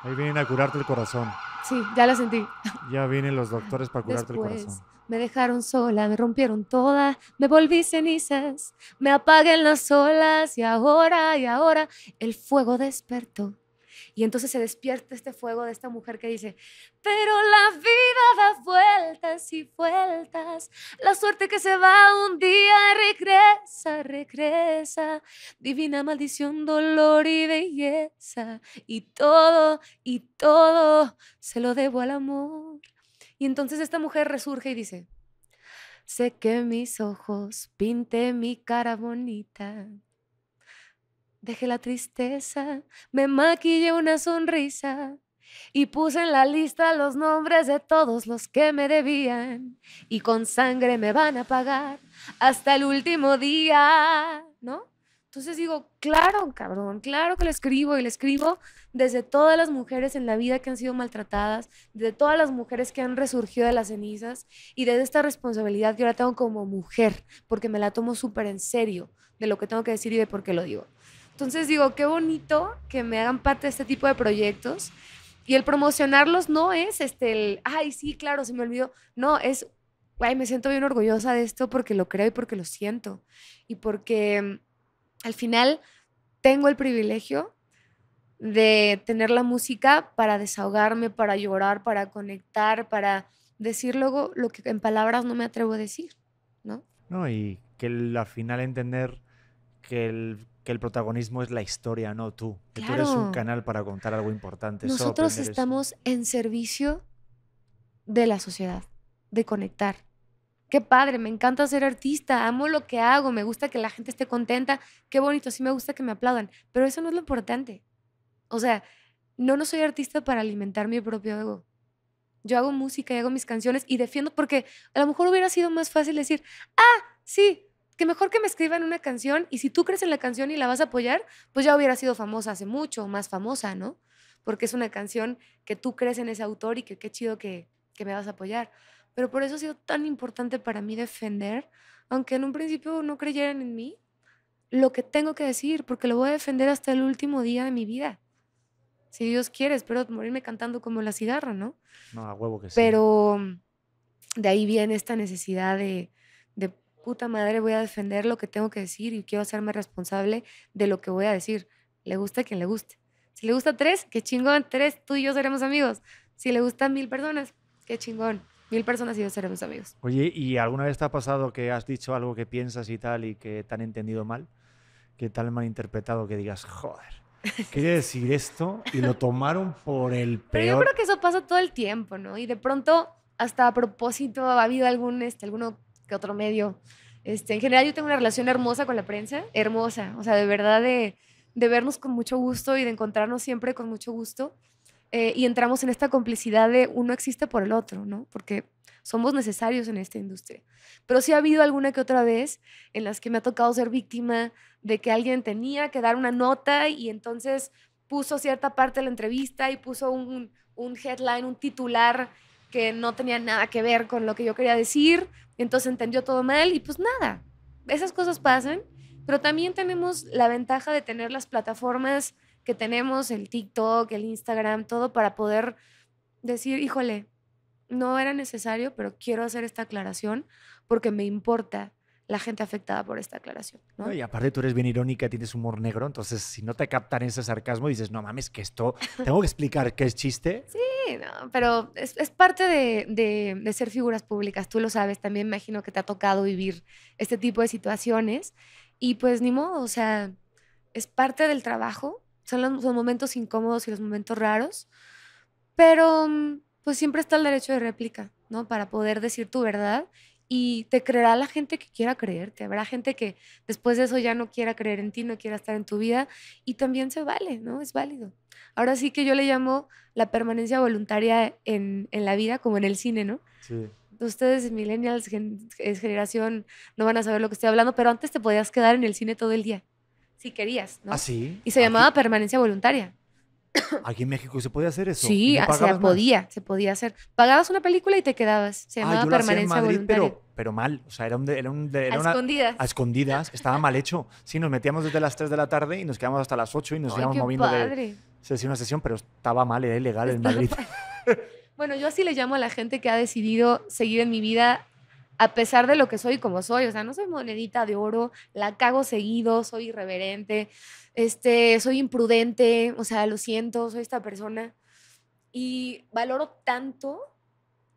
Ahí vienen a curarte el corazón. Sí, ya lo sentí. Ya vienen los doctores para curarte el corazón. Me dejaron sola, me rompieron toda, me volví cenizas, me apaguen las olas y ahora, y ahora el fuego despertó. Y entonces se despierta este fuego de esta mujer que dice, pero la vida da vueltas y vueltas, la suerte que se va un día regresa, regresa, divina maldición, dolor y belleza, y todo, y todo se lo debo al amor. Y entonces esta mujer resurge y dice, sé que mis ojos pinte mi cara bonita Dejé la tristeza, me maquillé una sonrisa y puse en la lista los nombres de todos los que me debían y con sangre me van a pagar hasta el último día, ¿no? Entonces digo, claro, cabrón, claro que lo escribo y lo escribo desde todas las mujeres en la vida que han sido maltratadas, desde todas las mujeres que han resurgido de las cenizas y desde esta responsabilidad que ahora tengo como mujer, porque me la tomo súper en serio de lo que tengo que decir y de por qué lo digo. Entonces digo, qué bonito que me hagan parte de este tipo de proyectos. Y el promocionarlos no es este, el, ay, sí, claro, se me olvidó. No, es, ay, me siento bien orgullosa de esto porque lo creo y porque lo siento. Y porque mm, al final tengo el privilegio de tener la música para desahogarme, para llorar, para conectar, para decir luego lo que en palabras no me atrevo a decir, ¿no? No, y que al final entender que el que el protagonismo es la historia, no tú. Que tú eres un canal para contar algo importante. Nosotros estamos en servicio de la sociedad, de conectar. Qué padre, me encanta ser artista, amo lo que hago, me gusta que la gente esté contenta, qué bonito, sí me gusta que me aplaudan, pero eso no es lo importante. O sea, no, no soy artista para alimentar mi propio ego. Yo hago música y hago mis canciones y defiendo porque a lo mejor hubiera sido más fácil decir, ah, sí, que mejor que me escriban una canción y si tú crees en la canción y la vas a apoyar, pues ya hubiera sido famosa hace mucho, más famosa, ¿no? Porque es una canción que tú crees en ese autor y que qué chido que, que me vas a apoyar. Pero por eso ha sido tan importante para mí defender, aunque en un principio no creyeran en mí, lo que tengo que decir, porque lo voy a defender hasta el último día de mi vida. Si Dios quiere, espero morirme cantando como la cigarra, ¿no? No, a huevo que sí. Pero mm, de ahí viene esta necesidad de, puta madre, voy a defender lo que tengo que decir y quiero hacerme responsable de lo que voy a decir. Le gusta a quien le guste. Si le gusta tres, qué chingón, tres, tú y yo seremos amigos. Si le gustan mil personas, qué chingón, mil personas y yo seremos amigos. Oye, ¿y alguna vez te ha pasado que has dicho algo que piensas y tal y que te han entendido mal? ¿Que tal han interpretado Que digas, joder, quería decir esto y lo tomaron por el peor. Pero yo creo que eso pasa todo el tiempo, ¿no? Y de pronto, hasta a propósito, ha habido algún, este, alguno que otro medio. Este, en general yo tengo una relación hermosa con la prensa, hermosa, o sea, de verdad de, vernos con mucho gusto y de encontrarnos siempre con mucho gusto. Eh, y entramos en esta complicidad de uno existe por el otro, ¿no? Porque somos necesarios en esta industria. Pero sí ha habido alguna que otra vez en las que me ha tocado ser víctima de que alguien tenía que dar una nota y entonces puso cierta parte de la entrevista y puso un, un headline, un titular que no tenía nada que ver con lo que yo quería decir, entonces entendió todo mal y pues nada, esas cosas pasan, pero también tenemos la ventaja de tener las plataformas que tenemos, el TikTok, el Instagram, todo para poder decir, híjole, no era necesario, pero quiero hacer esta aclaración porque me importa la gente afectada por esta aclaración. ¿no? y aparte tú eres bien irónica, tienes humor negro, entonces si no te captan ese sarcasmo dices, no mames, que esto, tengo que explicar qué es chiste. Sí, pero es, es parte de, de, ser figuras públicas, tú lo sabes, también imagino que te ha tocado vivir este tipo de situaciones y pues ni modo, o sea, es parte del trabajo, son los, los momentos incómodos y los momentos raros, pero pues siempre está el derecho de réplica, ¿no? Para poder decir tu verdad y te creerá la gente que quiera creerte. Habrá gente que después de eso ya no quiera creer en ti, no quiera estar en tu vida y también se vale, ¿no? Es válido. Ahora sí que yo le llamo la permanencia voluntaria en, la vida, como en el cine, ¿no? Sí. Ustedes, millennials, es generación, no van a saber lo que estoy hablando, pero antes te podías quedar en el cine todo el día, si querías, ¿no? ¿Ah, Y se llamaba permanencia voluntaria. Aquí en México se podía hacer eso. Sí, ah, se podía, se podía hacer. Pagabas una película y te quedabas. Se ah, llamaba yo permanencia en Madrid, Pero, pero mal, o sea, era, un a escondidas. A escondidas, estaba mal hecho. Sí, nos metíamos desde las 3 de la tarde y nos quedamos hasta las 8 y nos íbamos moviendo padre. de sesión a sesión, pero estaba mal, era ilegal en Madrid. bueno, yo así le llamo a la gente que ha decidido seguir en mi vida a pesar de lo que soy como soy. O sea, no soy monedita de oro, la cago seguido, soy irreverente, este, soy imprudente, o sea, lo siento, soy esta persona. Y valoro tanto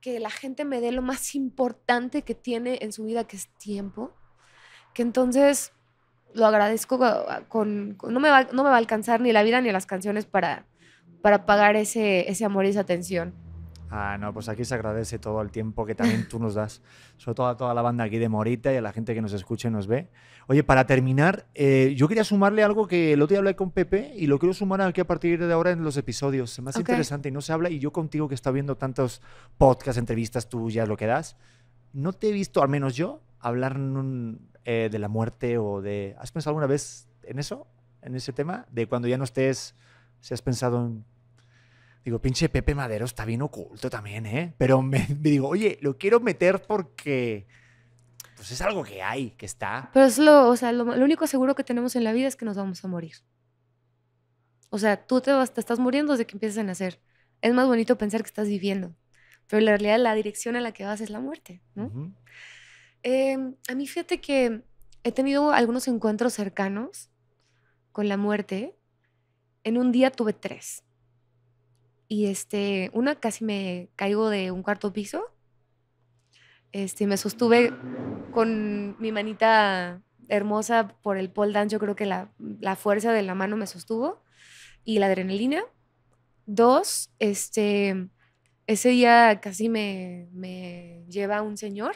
que la gente me dé lo más importante que tiene en su vida, que es tiempo, que entonces lo agradezco ah, con, no, me va, a alcanzar ni la vida ni las canciones para, pagar ese amor y esa atención. Ah, no, pues aquí se agradece todo el tiempo que también tú nos das, sobre todo a toda la banda aquí de Morita y a la gente que nos escucha y nos ve. Oye, para terminar, eh, yo quería sumarle algo que el otro día hablé con Pepe y lo quiero sumar aquí a partir de ahora en los episodios. Se me interesante y no se habla. Y yo contigo que está viendo tantos podcasts, entrevistas tú tuyas, lo que das, no te he visto, al menos yo, hablar eh, de la muerte o de... ¿Has pensado alguna vez en eso? ¿En ese tema? De cuando ya no estés, si has pensado en Digo, pinche Pepe Madero está bien oculto también, ¿eh? Pero me, digo, oye, lo quiero meter porque pues es algo que hay, que está. Pero es lo, o sea, lo, único seguro que tenemos en la vida es que nos vamos a morir. O sea, tú te, vas, te estás muriendo desde que empiezas a nacer. Es más bonito pensar que estás viviendo, pero en la realidad la dirección a la que vas es la muerte, ¿no? Em, a mí fíjate que he tenido algunos encuentros cercanos con la muerte. En un día tuve tres. Y este, una casi me caigo de un cuarto piso. Este, me sostuve con mi manita hermosa por el pole dance. Yo creo que la, fuerza de la mano me sostuvo y la adrenalina. Dos, este, ese día casi me, me lleva un señor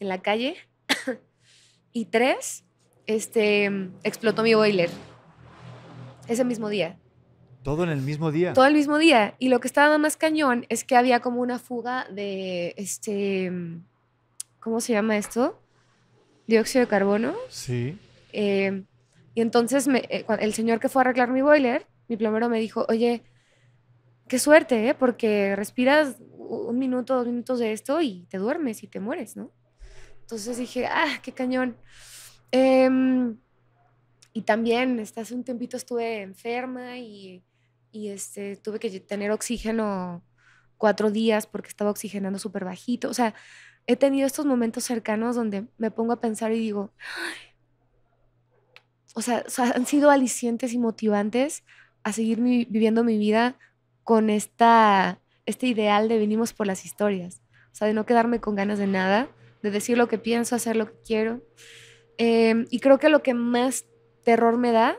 en la calle. y tres, este, explotó mi boiler. Ese mismo día. Todo en el mismo día. Todo el mismo día. Y lo que estaba más cañón es que había como una fuga de este. ¿Cómo se llama esto? Dióxido de carbono. Sí. Em, y entonces eh, el señor que fue a arreglar mi boiler, mi plomero me dijo, oye, qué suerte, ¿eh? porque respiras un minuto, dos minutos de esto y te duermes y te mueres, ¿no? Entonces dije, ah, qué cañón. Em, y también, hasta hace un tiempito estuve enferma y y este, tuve que tener oxígeno cuatro días porque estaba oxigenando súper bajito. O sea, he tenido estos momentos cercanos donde me pongo a pensar y digo, ah". o sea, han sido alicientes y motivantes a seguir viviendo mi vida con esta, este ideal de venimos por las historias, o sea, de no quedarme con ganas de nada, de decir lo que pienso, hacer lo que quiero. Em, y creo que lo que más terror me da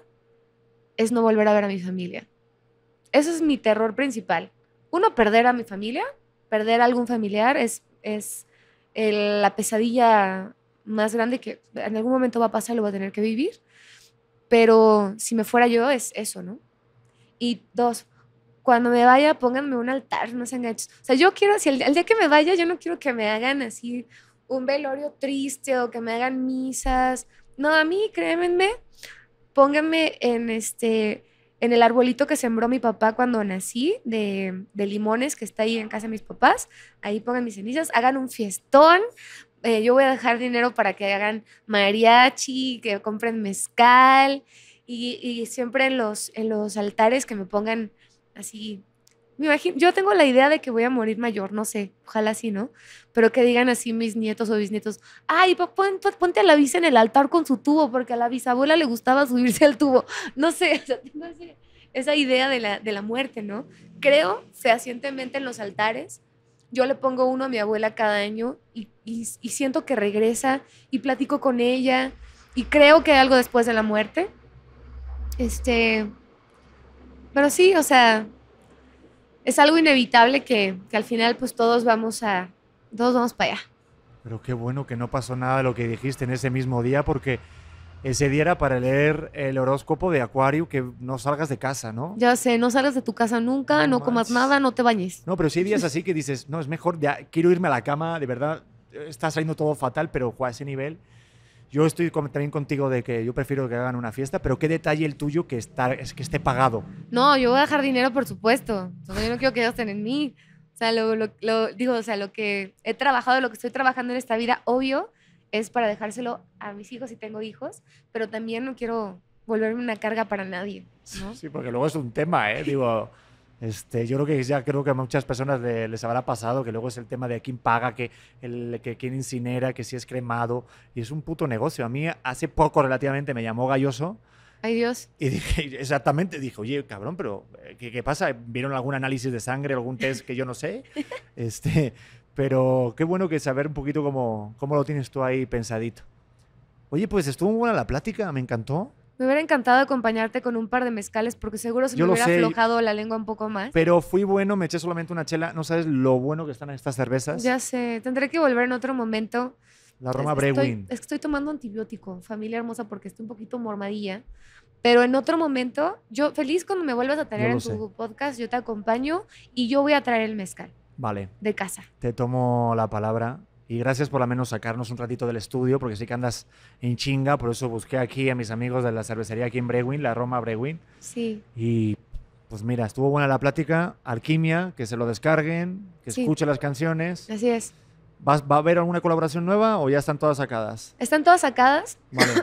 es no volver a ver a mi familia. Eso es mi terror principal. Uno, perder a mi familia, perder a algún familiar es, es la pesadilla más grande que en algún momento va a pasar, lo va a tener que vivir. Pero si me fuera yo, es eso, ¿no? Y dos, cuando me vaya, pónganme un altar, no sean gachos. O sea, yo quiero, si el, el, día que me vaya, yo no quiero que me hagan así un velorio triste o que me hagan misas. No, a mí, créanme, pónganme en este en el arbolito que sembró mi papá cuando nací, de, de, limones, que está ahí en casa de mis papás. Ahí pongan mis cenizas, hagan un fiestón. Eh, yo voy a dejar dinero para que hagan mariachi, que compren mezcal y, y siempre en los, en los altares que me pongan así yo tengo la idea de que voy a morir mayor, no sé, ojalá sí, ¿no? Pero que digan así mis nietos o bisnietos, ay, ponte a la visa en el altar con su tubo, porque a la bisabuela le gustaba subirse al tubo. No sé, esa idea de la, muerte, ¿no? Creo fehacientemente en los altares. Yo le pongo uno a mi abuela cada año y, siento que regresa y platico con ella y creo que hay algo después de la muerte. Este, pero sí, o sea, es algo inevitable que, al final pues todos vamos a, todos vamos para allá. Pero qué bueno que no pasó nada lo que dijiste en ese mismo día porque ese día era para leer el horóscopo de Acuario que no salgas de casa, ¿no? Ya sé, no salgas de tu casa nunca, no, comas nada, no te bañes. No, pero si hay días así que dices, no, es mejor, ya quiero irme a la cama, de verdad, está saliendo todo fatal, pero a ese nivel yo estoy también contigo de que yo prefiero que hagan una fiesta, pero qué detalle el tuyo que, está, es que esté pagado. No, yo voy a dejar dinero, por supuesto. yo no quiero que estén en mí. O sea, lo, digo, o sea, lo que he trabajado, lo que estoy trabajando en esta vida, obvio, es para dejárselo a mis hijos si tengo hijos, pero también no quiero volverme una carga para nadie. Sí, porque luego es un tema, ¿eh? Digo. Este, yo creo que ya creo que a muchas personas les habrá pasado que luego es el tema de quién paga, que, el, que quién incinera, que si es cremado. Y es un puto negocio. A mí hace poco relativamente me llamó Galloso. Ay Dios. Y dije, exactamente, dijo oye, cabrón, pero eh, ¿qué, pasa? ¿Vieron algún análisis de sangre, algún test que yo no sé? este, pero qué bueno que saber un poquito cómo, cómo lo tienes tú ahí pensadito. Oye, pues estuvo buena la plática, me encantó. Me hubiera encantado acompañarte con un par de mezcales porque seguro se me hubiera aflojado la lengua un poco más. Pero fui bueno, me eché solamente una chela. No sabes lo bueno que están estas cervezas. Ya sé, tendré que volver en otro momento. La Roma Estoy, es que estoy tomando antibiótico, familia hermosa, porque estoy un poquito mormadilla. Pero en otro momento, yo feliz cuando me vuelvas a tener en tu podcast, yo te acompaño y yo voy a traer el mezcal. Vale. De casa. Te tomo la palabra y gracias por al menos sacarnos un ratito del estudio, porque sé que andas en chinga, por eso busqué aquí a mis amigos de la cervecería aquí en Brewin, la Roma Brewin. Sí. Y pues mira, estuvo buena la plática, Alquimia, que se lo descarguen, que escuchen las canciones. Así es. ¿Vas, ¿Va a haber alguna colaboración nueva o ya están todas sacadas? Están todas sacadas,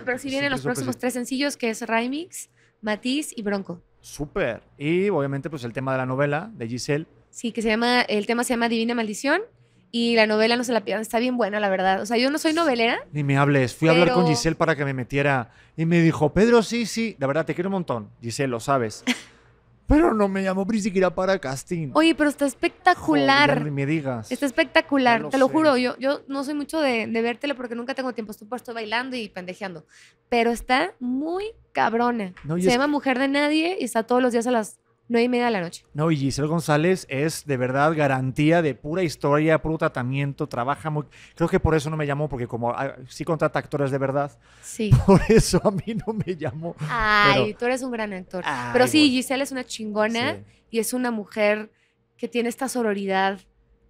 pero sí vienen los próximos tres sencillos, que es Rymix, Matiz y Bronco. Súper. Y obviamente pues el tema de la novela de Giselle. Sí, que se llama, el tema se llama Divina Maldición y la novela no se la pierdan, está bien buena, la verdad. O sea, yo no soy novelera. Ni me hables. Fui a hablar con Giselle para que me metiera. Y me dijo, Pedro, sí, sí. La verdad, te quiero un montón. Giselle, lo sabes. pero no me llamó ni siquiera para casting. Oye, pero está espectacular. No me digas. Está espectacular, te lo juro. Yo, yo no soy mucho de, de vértelo porque nunca tengo tiempo. Estoy bailando y pendejeando. Pero está muy cabrona. No, Se llama Mujer de Nadie y está todos los días a las no y media la noche. No, y Giselle González es de verdad garantía de pura historia, puro tratamiento, trabaja muy... Creo que por eso no me llamó, porque como ah, sí contrata actores de verdad, sí. por eso a mí no me llamó. Ay, tú eres un gran actor. pero sí, Giselle es una chingona y es una mujer que tiene esta sororidad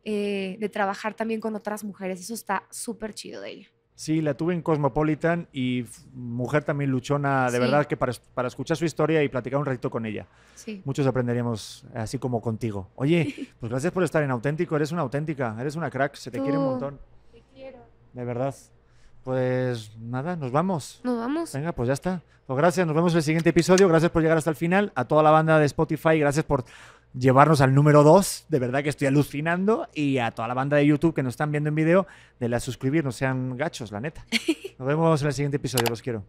eh, de trabajar también con otras mujeres. Eso está súper chido de ella. Sí, la tuve en Cosmopolitan y mujer también luchona, de verdad que para, para, escuchar su historia y platicar un ratito con ella. Sí. Muchos aprenderíamos así como contigo. Oye, pues gracias por estar en auténtico, eres una auténtica, eres una crack, se te quiere un montón. Te quiero. De verdad. Pues nada, nos vamos. Nos vamos. Venga, pues ya está. Pues gracias, nos vemos en el siguiente episodio. Gracias por llegar hasta el final. A toda la banda de Spotify, gracias por llevarnos al número 2, de verdad que estoy alucinando, y a toda la banda de YouTube que nos están viendo en video, de la suscribir, no sean gachos, la neta. Nos vemos en el siguiente episodio, los quiero.